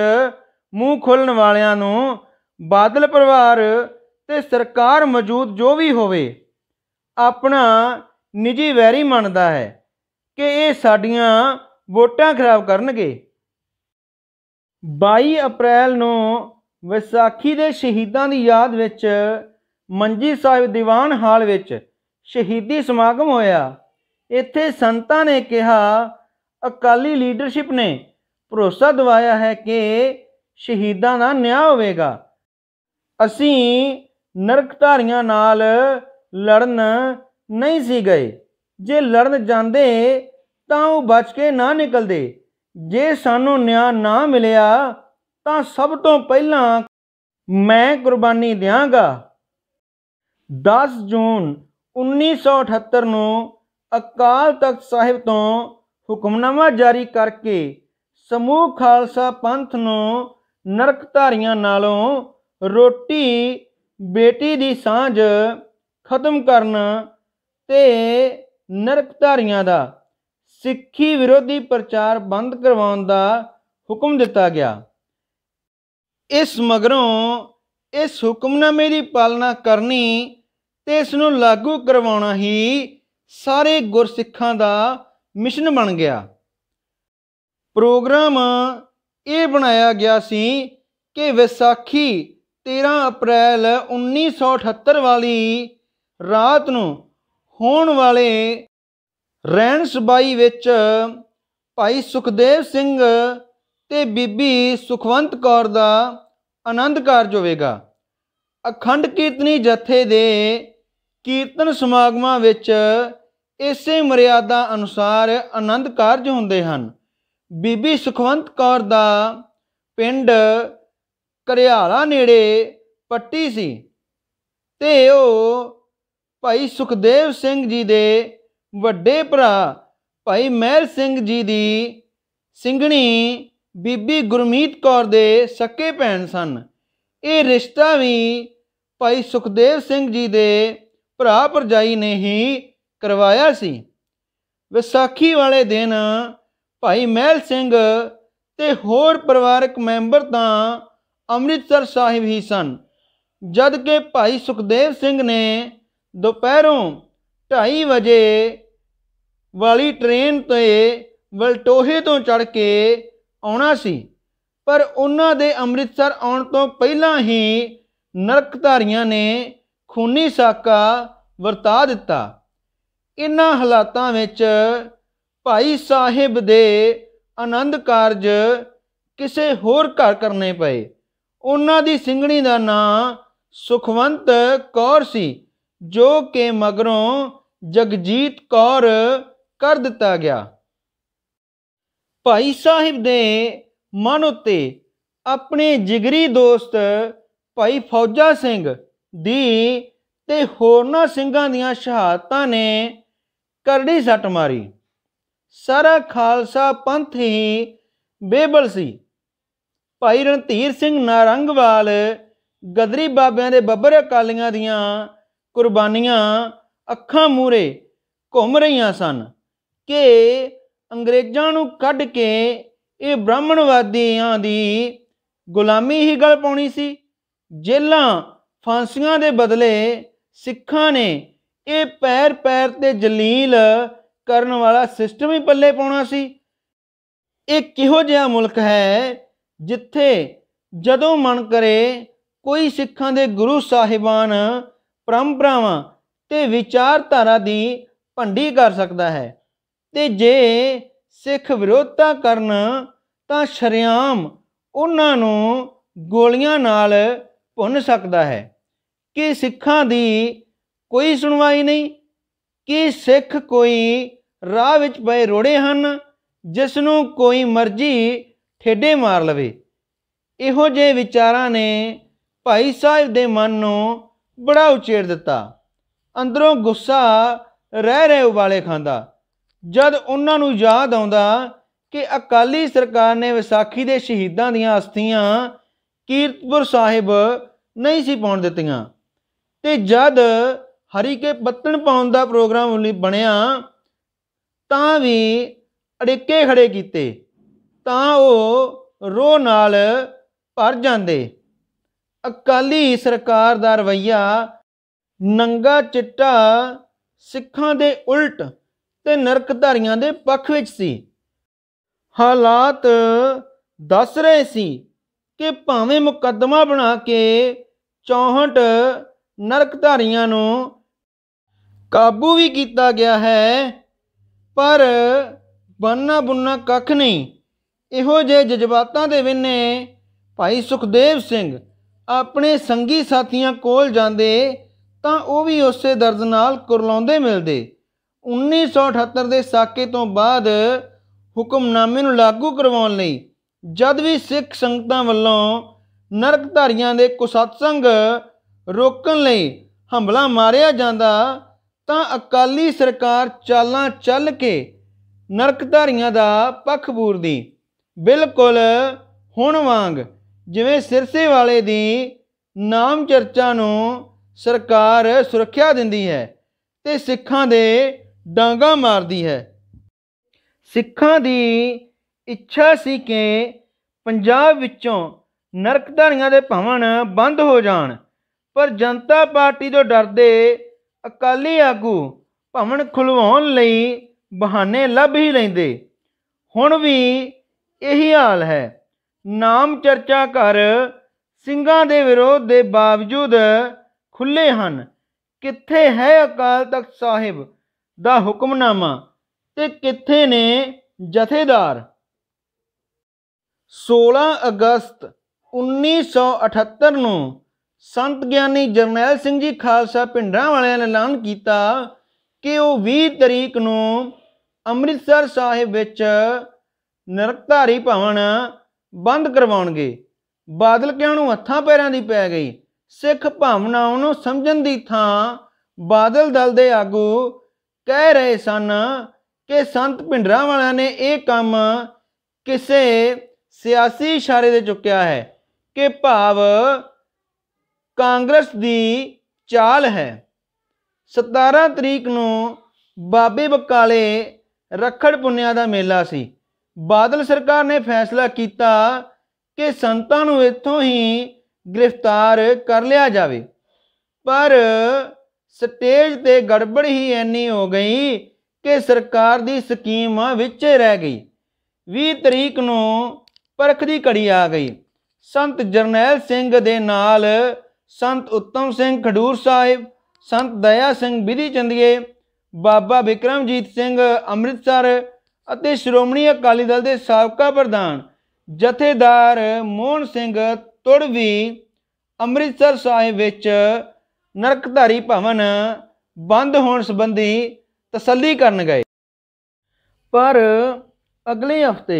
ਮੂੰਹ ਖੋਲਣ ਵਾਲਿਆਂ ਨੂੰ ਬਾਦਲ ਪਰਿਵਾਰ ਤੇ ਸਰਕਾਰ ਮੌਜੂਦ ਜੋ ਵੀ ਹੋਵੇ ਆਪਣਾ ਨਿੱਜੀ ਵੈਰੀ ਮੰਨਦਾ ਹੈ ਕਿ ਇਹ ਸਾਡੀਆਂ ਵੋਟਾਂ ਖਰਾਬ ਕਰਨਗੇ 22 ਅਪ੍ਰੈਲ ਨੂੰ ਵਿਸਾਖੀ ਦੇ ਸ਼ਹੀਦਾਂ ਦੀ ਯਾਦ ਵਿੱਚ ਮੰਜੀ ਸਾਹਿਬ ਦੀਵਾਨ ਹਾਲ ਵਿੱਚ ਸ਼ਹੀਦੀ ਸਮਾਗਮ ਹੋਇਆ ਇੱਥੇ ਸੰਤਾਂ ਨੇ ਕਿਹਾ ਅਕਾਲੀ ਲੀਡਰਸ਼ਿਪ ਨੇ ਭਰੋਸਾ ਦਿਵਾਇਆ ਹੈ ਕਿ ਸ਼ਹੀਦਾਂ ਦਾ ਨਿਆਂ ਹੋਵੇਗਾ ਅਸੀਂ ਨਰਕ ਧਾਰੀਆਂ ਨਾਲ ਲੜਨ ਨਹੀਂ ਸੀ ਗਏ ਜੇ ਲੜਨ ਜਾਂਦੇ ਤਾਂ ਉਹ ਬਚ ਕੇ ਨਾ ਨਿਕਲਦੇ ਜੇ ਸਾਨੂੰ ਨਿਆਂ ਨਾ ਮਿਲਿਆ ਤਾਂ ਸਭ ਤੋਂ ਪਹਿਲਾਂ ਮੈਂ ਕੁਰਬਾਨੀ ਦਿਆਂਗਾ 10 ਜੂਨ 1978 ਨੂੰ ਅਕਾਲ ਤਖਤ ਸਾਹਿਬ ਤੋਂ ਹੁਕਮਨਾਮਾ ਜਾਰੀ ਕਰਕੇ ਸਮੂਹ ਖਾਲਸਾ ਪੰਥ ਨੂੰ ਨਰਕ ਧਾਰੀਆਂ ਨਾਲੋਂ ਰੋਟੀ ਬੇਟੀ ਦੀ ਸਾਂਝ ਖਤਮ ਕਰਨ ਤੇ ਨਰਕਧਾਰੀਆਂ ਦਾ ਸਿੱਖੀ ਵਿਰੋਧੀ ਪ੍ਰਚਾਰ ਬੰਦ ਕਰਵਾਉਣ ਦਾ ਹੁਕਮ ਦਿੱਤਾ ਗਿਆ ਇਸ ਮਗਰੋਂ ਇਸ ਹੁਕਮਨਾਮੇ ਦੀ ਪਾਲਣਾ ਕਰਨੀ ਤੇ ਇਸ ਨੂੰ ਲਾਗੂ ਕਰਵਾਉਣਾ ਹੀ ਸਾਰੇ ਗੁਰਸਿੱਖਾਂ ਦਾ ਮਿਸ਼ਨ ਬਣ ਗਿਆ ਪ੍ਰੋਗਰਾਮ ਇਹ ਬਣਾਇਆ ਗਿਆ ਸੀ ਕਿ ਵਿਸਾਖੀ 13 ਅਪ੍ਰੈਲ 1978 ਵਾਲੀ ਰਾਤ ਨੂੰ ਹੋਣ ਵਾਲੇ ਰੈਣਸਬਾਈ ਵਿੱਚ ਭਾਈ ਸੁਖਦੇਵ ਸਿੰਘ ਤੇ ਬੀਬੀ ਸੁਖਵੰਤ ਕੌਰ ਦਾ ਆਨੰਦ ਕਾਰਜ ਹੋਵੇਗਾ ਅਖੰਡ ਕੀਰਤਨੀ ਜਥੇ ਦੇ ਕੀਰਤਨ ਸਮਾਗਮਾਂ ਵਿੱਚ ਇਸੇ ਮਰਿਆਦਾ ਅਨੁਸਾਰ ਆਨੰਦ ਕਾਰਜ ਹੁੰਦੇ ਹਨ ਬੀਬੀ ਸੁਖਵੰਤ ਕੌਰ ਦਾ ਪਿੰਡ ਕਰਿਆਲਾ ਨੇੜੇ ਪੱਟੀ ਸੀ ਤੇ ਉਹ ਭਾਈ ਸੁਖਦੇਵ ਸਿੰਘ ਜੀ ਦੇ ਵੱਡੇ ਭਰਾ ਭਾਈ ਮਹਿਰ ਸਿੰਘ ਜੀ ਦੀ ਸਿੰਘਣੀ ਬੀਬੀ ਗੁਰਮੀਤ ਕੌਰ ਦੇ ਸਕੇ ਭੈਣ ਸਨ ਇਹ ਰਿਸ਼ਤਾ ਵੀ ਭਾਈ ਸੁਖਦੇਵ ਸਿੰਘ ਜੀ ਦੇ ਭਰਾ ਪਰਜਾਈ ਨੇ ਹੀ ਕਰਵਾਇਆ ਸੀ ਵਿਸਾਖੀ ਵਾਲੇ ਦਿਨ ਭਾਈ ਮਹਿਲ ਸਿੰਘ ਤੇ ਹੋਰ ਪਰਿਵਾਰਕ ਮੈਂਬਰ ਤਾਂ ਅੰਮ੍ਰਿਤਸਰ ਸਾਹਿਬ ਹੀ ਸਨ ਜਦ ਕਿ ਭਾਈ ਸੁਖਦੇਵ ਸਿੰਘ ਨੇ ਦੁਪਹਿਰੋਂ 2:30 ਵਜੇ ਵਾਲੀ ਟ੍ਰੇਨ ਤੇ ਵਲਟੋਹੇ ਤੋਂ ਚੜ ਕੇ ਆਉਣਾ ਸੀ ਪਰ ਉਹਨਾਂ ਦੇ ਅੰਮ੍ਰਿਤਸਰ ਆਉਣ ਤੋਂ ਪਹਿਲਾਂ ਹੀ ਨਰਕਧਾਰੀਆਂ ਨੇ ਖੂਨੀ ਸਾਕਾ ਵਰਤਾ ਦਿੱਤਾ ਇਨ੍ਹਾਂ ਹਾਲਾਤਾਂ ਵਿੱਚ ਭਾਈ ਸਾਹਿਬ ਦੇ ਆਨੰਦ ਕਾਰਜ ਕਿਸੇ ਹੋਰ ਘਰ ਕਰਨੇ ਪਏ ਉਹਨਾਂ ਦੀ ਸਿੰਘਣੀ ਦਾ ਨਾਂ ਸੁਖਵੰਤ ਕੌਰ ਸੀ ਜੋ ਕਿ ਮਗਰੋਂ ਜਗਜੀਤ ਕੌਰ ਕਰ ਦਿੱਤਾ ਗਿਆ ਭਾਈ ਸਾਹਿਬ ਦੇ ਮਨ ਉਤੇ ਆਪਣੇ ਜਿਗਰੀ ਦੋਸਤ ਭਾਈ ਫੌਜਾ ਸਿੰਘ ਦੀ ਤੇ ਹੋਰਨਾਂ ਸਿੰਘਾਂ ਦੀਆਂ ਸ਼ਹਾਦਤਾਂ ਨੇ ਕਰੜੀ ਸੱਟ ਮਾਰੀ ਸਾਰਾ ਖਾਲਸਾ ਪੰਥ ਹੀ ਬੇਬਲ ਸੀ ਭਾਈ ਰਣਧੀਰ ਸਿੰਘ ਨਾਰੰਗਵਾਲ ਗਦਰੀ ਬਾਬਿਆਂ ਦੇ ਬੱਬਰ ਅਕਾਲੀਆਂ ਦੀਆਂ ਕੁਰਬਾਨੀਆਂ ਅੱਖਾਂ ਮੂਰੇ ਘੁੰਮ ਰਹੀਆਂ ਸਨ ਕਿ ਅੰਗਰੇਜ਼ਾਂ ਨੂੰ ਕੱਢ ਕੇ ਇਹ ਬ੍ਰਾਹਮਣਵਾਦੀਆਂ ਦੀ ਗੁਲਾਮੀ ਹੀ ਗਲ ਪਾਉਣੀ ਸੀ ਜੇਲਾਂ ਫਾਂਸੀਆਂ ਦੇ ਬਦਲੇ ਸਿੱਖਾਂ ਨੇ ਇਹ ਪੈਰ ਪੈਰ ਤੇ ਜਲੀਲ ਕਰਨ ਵਾਲਾ ਸਿਸਟਮ ਹੀ ਪੱਲੇ ਪਾਉਣਾ ਸੀ ਇਹ ਕਿਹੋ ਜਿਹਾ ਮੁਲਕ ਹੈ ਜਿੱਥੇ ਜਦੋਂ ਮਨ ਕਰੇ ਕੋਈ ਸਿੱਖਾਂ ਦੇ ਗੁਰੂ ਸਾਹਿਬਾਨ ਪਰੰਪਰਾਵਾਂ ਤੇ ਵਿਚਾਰਧਾਰਾ ਦੀ ਭੰਡੀ ਕਰ ਸਕਦਾ ਹੈ ਤੇ ਜੇ ਸਿੱਖ ਵਿਰੋਧਤਾ ਕਰਨ ਤਾਂ ਸ਼ਰਿਆਮ ਉਹਨਾਂ ਨੂੰ ਗੋਲੀਆਂ ਨਾਲ ਭੁੰਨ ਸਕਦਾ ਹੈ ਕਿ ਸਿੱਖਾਂ ਦੀ ਕੋਈ ਸੁਣਵਾਈ ਨਹੀਂ ਕਿ ਸਿੱਖ ਕੋਈ ਰਾਹ ਵਿੱਚ ਪਏ ਰੋੜੇ ਹਨ ਜਿਸ ਨੂੰ ਕੋਈ ਮਰਜ਼ੀ ਠੇਡੇ ਮਾਰ ਲਵੇ ਇਹੋ ਜਿਹੇ ਵਿਚਾਰਾਂ ਨੇ ਭਾਈ ਸਾਹਿਬ ਦੇ ਮਨ ਨੂੰ ਬੜਾ ਉਚੇੜ ਦਿੱਤਾ ਅੰਦਰੋਂ ਗੁੱਸਾ ਰਹਿ ਰਹਿ ਉਬਾਲੇ ਖਾਂਦਾ ਜਦ ਉਹਨਾਂ ਨੂੰ ਯਾਦ ਆਉਂਦਾ ਕਿ ਅਕਾਲੀ ਸਰਕਾਰ ਨੇ ਵਿਸਾਖੀ ਦੇ ਸ਼ਹੀਦਾਂ ਦੀਆਂ ਅਸਥੀਆਂ ਕੀਰਤਪੁਰ ਸਾਹਿਬ ਨਹੀਂ ਸੀ ਪਾਉਣ ਦਿੱਤੀਆਂ ਤੇ ਜਦ ਹਰੀਕੇ ਪੱਤਣ ਪਾਉਣ ਦਾ ਪ੍ਰੋਗਰਾਮ ਬਣਿਆ ਤਾਂ ਵੀ ਅੜਿੱਕੇ ਖੜੇ ਕੀਤੇ ਤਾਂ ਉਹ ਰੋਹ ਨਾਲ ਭਰ ਜਾਂਦੇ ਅਕਾਲੀ ਸਰਕਾਰ ਦਾ ਰਵਈਆ ਨੰਗਾ ਚਿੱਟਾ ਸਿੱਖਾਂ ਦੇ ਉਲਟ ਤੇ ਨਰਕਧਾਰੀਆਂ ਦੇ ਪੱਖ ਵਿੱਚ ਸੀ ਹਾਲਾਤ ਦੱਸ ਰਹੇ ਸੀ ਕਿ ਭਾਵੇਂ ਮੁਕੱਦਮਾ ਬਣਾ ਕੇ 64 ਨਰਕਧਾਰੀਆਂ ਨੂੰ ਕਾਬੂ ਵੀ ਕੀਤਾ ਗਿਆ ਹੈ ਪਰ ਬੰਨਾ ਬੁੰਨਾ ਕੱਖ ਨਹੀਂ ਇਹੋ ਜੇ ਜਜ਼ਬਾਤਾਂ ਦੇ ਵਿੰਨੇ ਭਾਈ ਸੁਖਦੇਵ ਸਿੰਘ ਆਪਣੇ ਸੰਗੀ ਸਾਥੀਆਂ ਕੋਲ ਜਾਂਦੇ ਤਾਂ ਉਹ ਵੀ ਉਸੇ ਦਰਦ ਨਾਲ ਕੁਰਲਾਉਂਦੇ ਮਿਲਦੇ 1978 ਦੇ ਸਾਕੇ ਤੋਂ ਬਾਅਦ ਹੁਕਮਨਾਮੇ ਨੂੰ ਲਾਗੂ ਕਰਵਾਉਣ ਲਈ ਜਦ ਵੀ ਸਿੱਖ ਸੰਗਤਾਂ ਵੱਲੋਂ ਨਰਕਧਾਰੀਆਂ ਦੇ ਕੁਸਤਸੰਗ ਰੋਕਣ ਲਈ ਹਮਲਾ ਮਾਰਿਆ ਜਾਂਦਾ ਤਾਂ ਅਕਾਲੀ ਸਰਕਾਰ ਚਾਲਾਂ ਚੱਲ ਕੇ ਨਰਕਧਾਰੀਆਂ ਦਾ ਪੱਖ ਬੂਰਦੀ ਬਿਲਕੁਲ ਹੁਣ ਵਾਂਗ ਜਿਵੇਂ ਸਿਰਸੇ ਵਾਲੇ ਦੀ ਨਾਮ ਚਰਚਾ ਨੂੰ ਸਰਕਾਰ ਸੁਰੱਖਿਆ ਦਿੰਦੀ ਹੈ ਤੇ ਸਿੱਖਾਂ ਦੇ ਡਾਂਗਾ ਮਾਰਦੀ ਹੈ ਸਿੱਖਾਂ ਦੀ ਇੱਛਾ ਸੀ ਕਿ ਪੰਜਾਬ ਵਿੱਚੋਂ ਨਰਕਧਾਰੀਆਂ ਦੇ ਭਵਨ ਬੰਦ ਹੋ ਜਾਣ ਪਰ ਜਨਤਾ ਪਾਰਟੀ ਤੋਂ ਡਰਦੇ ਅਕਾਲੀ ਆਗੂ ਭਵਨ ਖੁਲਵਾਉਣ ਲਈ ਬਹਾਨੇ ਲੱਭ ਹੀ ਲੈਂਦੇ ਹੁਣ ਵੀ ਇਹੀ ਹਾਲ ਹੈ ਨਾਮ ਚਰਚਾ ਕਰ ਸਿੰਘਾਂ ਦੇ ਵਿਰੋਧ ਦੇ ਬਾਵਜੂਦ ਖੁੱਲੇ ਹਨ ਕਿੱਥੇ ਹੈ ਅਕਾਲ ਤਖਤ ਸਾਹਿਬ ਦਾ ਹੁਕਮਨਾਮਾ ਤੇ ਕਿੱਥੇ ਨੇ ਜਥੇਦਾਰ 16 ਅਗਸਤ 1978 ਨੂੰ ਸੰਤ ਗਿਆਨੀ ਜਰਨੈਲ ਸਿੰਘ ਜੀ ਖਾਲਸਾ ਪਿੰਡਾਂ ਵਾਲਿਆਂ ਨੇ ਐਲਾਨ ਕੀਤਾ ਕਿ ਉਹ 20 ਤਰੀਕ ਨੂੰ ਅੰਮ੍ਰਿਤਸਰ ਸਾਹਿਬ ਵਿੱਚ ਨਿਰਕਤਾਰੀ ਭਵਨ ਬੰਦ ਕਰਵਾਉਣਗੇ ਬਾਦਲ ਕਿਉਂ ਨੂੰ ਹੱਥਾਂ ਪੈਰਾਂ ਦੀ ਪੈ ਗਈ ਸਿੱਖ ਭਾਵਨਾ ਨੂੰ ਸਮਝਣ ਦੀ ਥਾਂ ਬਾਦਲ ਦਲ ਦੇ ਆਗੂ ਕਹਿ ਰਹੇ ਸਨ ਕਿ ਸੰਤ ਭਿੰਡਰਾਂ ਵਾਲਿਆਂ ਨੇ ਇਹ ਕੰਮ ਕਿਸੇ ਸਿਆਸੀ ਇਸ਼ਾਰੇ ਦੇ ਚੁੱਕਿਆ ਹੈ ਕਿ ਭਾਵ ਕਾਂਗਰਸ ਦੀ ਚਾਲ ਹੈ 17 ਤਰੀਕ ਨੂੰ ਬਾਬੇ ਬਕਾਲੇ ਰਖੜ ਪੁੰਨਿਆ ਦਾ ਮੇਲਾ ਸੀ ਬਾਦਲ ਸਰਕਾਰ ਨੇ ਫੈਸਲਾ ਕੀਤਾ ਕਿ ਸੰਤਾਂ ਨੂੰ ਇੱਥੋਂ ਹੀ ਗ੍ਰਿਫਤਾਰ ਕਰ ਲਿਆ ਜਾਵੇ ਪਰ ਸਟੇਜ ਤੇ ਗੜਬੜ ਹੀ ਐਨੀ ਹੋ ਗਈ ਕਿ ਸਰਕਾਰ ਦੀ ਸਕੀਮ ਵਿੱਚ ਰਹਿ ਗਈ 20 ਤਰੀਕ ਨੂੰ ਪਰਖ ਦੀ ਘੜੀ ਆ ਗਈ ਸੰਤ ਜਰਨੈਲ ਸਿੰਘ ਦੇ ਨਾਲ ਸੰਤ ਉੱਤਮ ਸਿੰਘ ਖਡੂਰ ਸਾਹਿਬ ਸੰਤ ਦਇਆ ਸਿੰਘ ਬਿਧੀ ਚੰਦੀਏ ਬਾਬਾ ਵਿਕਰਮਜੀਤ ਸਿੰਘ ਅੰਮ੍ਰਿਤਸਰ ਅਤੇ ਸ਼੍ਰੋਮਣੀ ਅਕਾਲੀ ਦਲ ਦੇ ਸਾਬਕਾ ਪ੍ਰਧਾਨ ਜਥੇਦਾਰ ਮੋਹਨ ਸਿੰਘ ਤੁੜ ਵੀ ਅੰਮ੍ਰਿਤਸਰ ਸਾਹਿਬ ਵਿੱਚ ਨਰਕਧਾਰੀ ਭਵਨ ਬੰਦ ਹੋਣ ਸੰਬੰਧੀ ਤਸੱਲੀ ਕਰਨ ਗਏ ਪਰ ਅਗਲੇ ਹਫਤੇ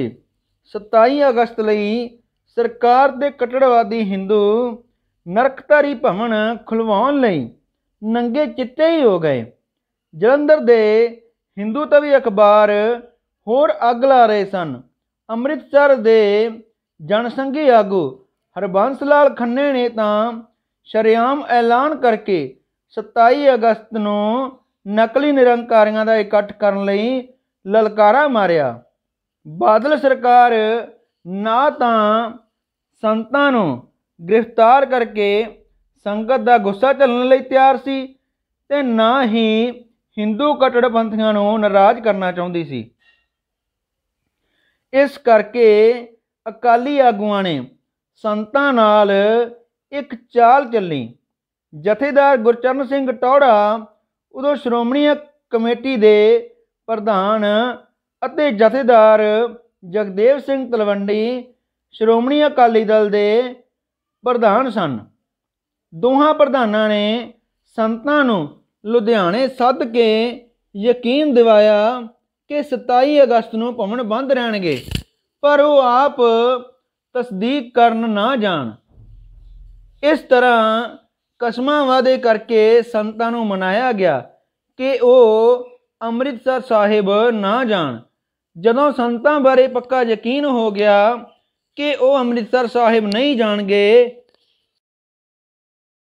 27 ਅਗਸਤ ਲਈ ਸਰਕਾਰ ਦੇ ਕਟੜਵਾਦੀ ਹਿੰਦੂ ਨਰਕਧਾਰੀ ਭਵਨ ਖੁਲਵਾਉਣ ਲਈ ਨੰਗੇ ਚਿੱਟੇ ਹੀ ਹੋ ਗਏ ਜਲੰਧਰ ਦੇ ਹਿੰਦੂ ਤਵੀ ਅਖਬਾਰ ਹੋਰ ਅੱਗ ਲਾ ਰਹੇ ਸਨ ਅੰਮ੍ਰਿਤਸਰ ਦੇ ਜਨਸੰਗੀ ਆਗੂ ਹਰਬੰਸ ਲਾਲ ਖੰਨੇ ਨੇ ਤਾਂ ਸ਼ਰਿਆਮ ਐਲਾਨ ਕਰਕੇ 27 ਅਗਸਤ ਨੂੰ ਨਕਲੀ ਨਿਰੰਕਾਰੀਆਂ ਦਾ ਇਕੱਠ ਕਰਨ ਲਈ ਲਲਕਾਰਾ ਮਾਰਿਆ ਬਾਦਲ ਸਰਕਾਰ ਨਾ ਤਾਂ ਸੰਤਾਂ ਨੂੰ ਗ੍ਰਿਫਤਾਰ ਕਰਕੇ ਸੰਗਤ ਦਾ ਗੁੱਸਾ ਚਲਣ ਲਈ ਤਿਆਰ ਸੀ ਤੇ ਨਾ ਹੀ ਹਿੰਦੂ ਕਟੜਪੰਥੀਆਂ ਨੂੰ ਨਾਰਾਜ਼ ਕਰਨਾ ਚਾਹੁੰਦੀ ਸੀ ਇਸ ਕਰਕੇ ਅਕਾਲੀ ਆਗੂਆਂ ਨੇ ਸੰਤਾਂ ਨਾਲ ਇੱਕ ਚਾਲ ਚੱਲੀ ਜਥੇਦਾਰ ਗੁਰਚਰਨ ਸਿੰਘ ਟੌੜਾ ਉਦੋਂ ਸ਼੍ਰੋਮਣੀ ਕਮੇਟੀ ਦੇ ਪ੍ਰਧਾਨ ਅਤੇ ਜਥੇਦਾਰ ਜਗਦੇਵ ਸਿੰਘ ਤਲਵੰਡੀ ਸ਼੍ਰੋਮਣੀ ਅਕਾਲੀ ਦਲ ਦੇ ਪ੍ਰਧਾਨ ਸਨ ਦੋਹਾਂ ਪ੍ਰਧਾਨਾਂ ਨੇ ਸੰਤਾਂ ਨੂੰ ਲੁਧਿਆਣੇ ਸੱਦ ਕੇ ਯਕੀਨ ਦਿਵਾਇਆ ਕਿ 27 ਅਗਸਤ ਨੂੰ ਭਵਨ ਬੰਦ ਰਹਿਣਗੇ ਪਰ ਉਹ ਆਪ ਤਸਦੀਕ ਕਰਨ ਨਾ ਜਾਣ ਇਸ ਤਰ੍ਹਾਂ ਕਸਮਾਂ ਵਾਦੇ ਕਰਕੇ ਸੰਤਾਂ ਨੂੰ ਮਨਾਇਆ ਗਿਆ ਕਿ ਉਹ ਅੰਮ੍ਰਿਤਸਰ ਸਾਹਿਬ ਨਾ ਜਾਣ ਜਦੋਂ ਸੰਤਾਂ ਬਾਰੇ ਪੱਕਾ ਯਕੀਨ ਹੋ ਗਿਆ ਕਿ ਉਹ ਅੰਮ੍ਰਿਤਸਰ ਸਾਹਿਬ ਨਹੀਂ ਜਾਣਗੇ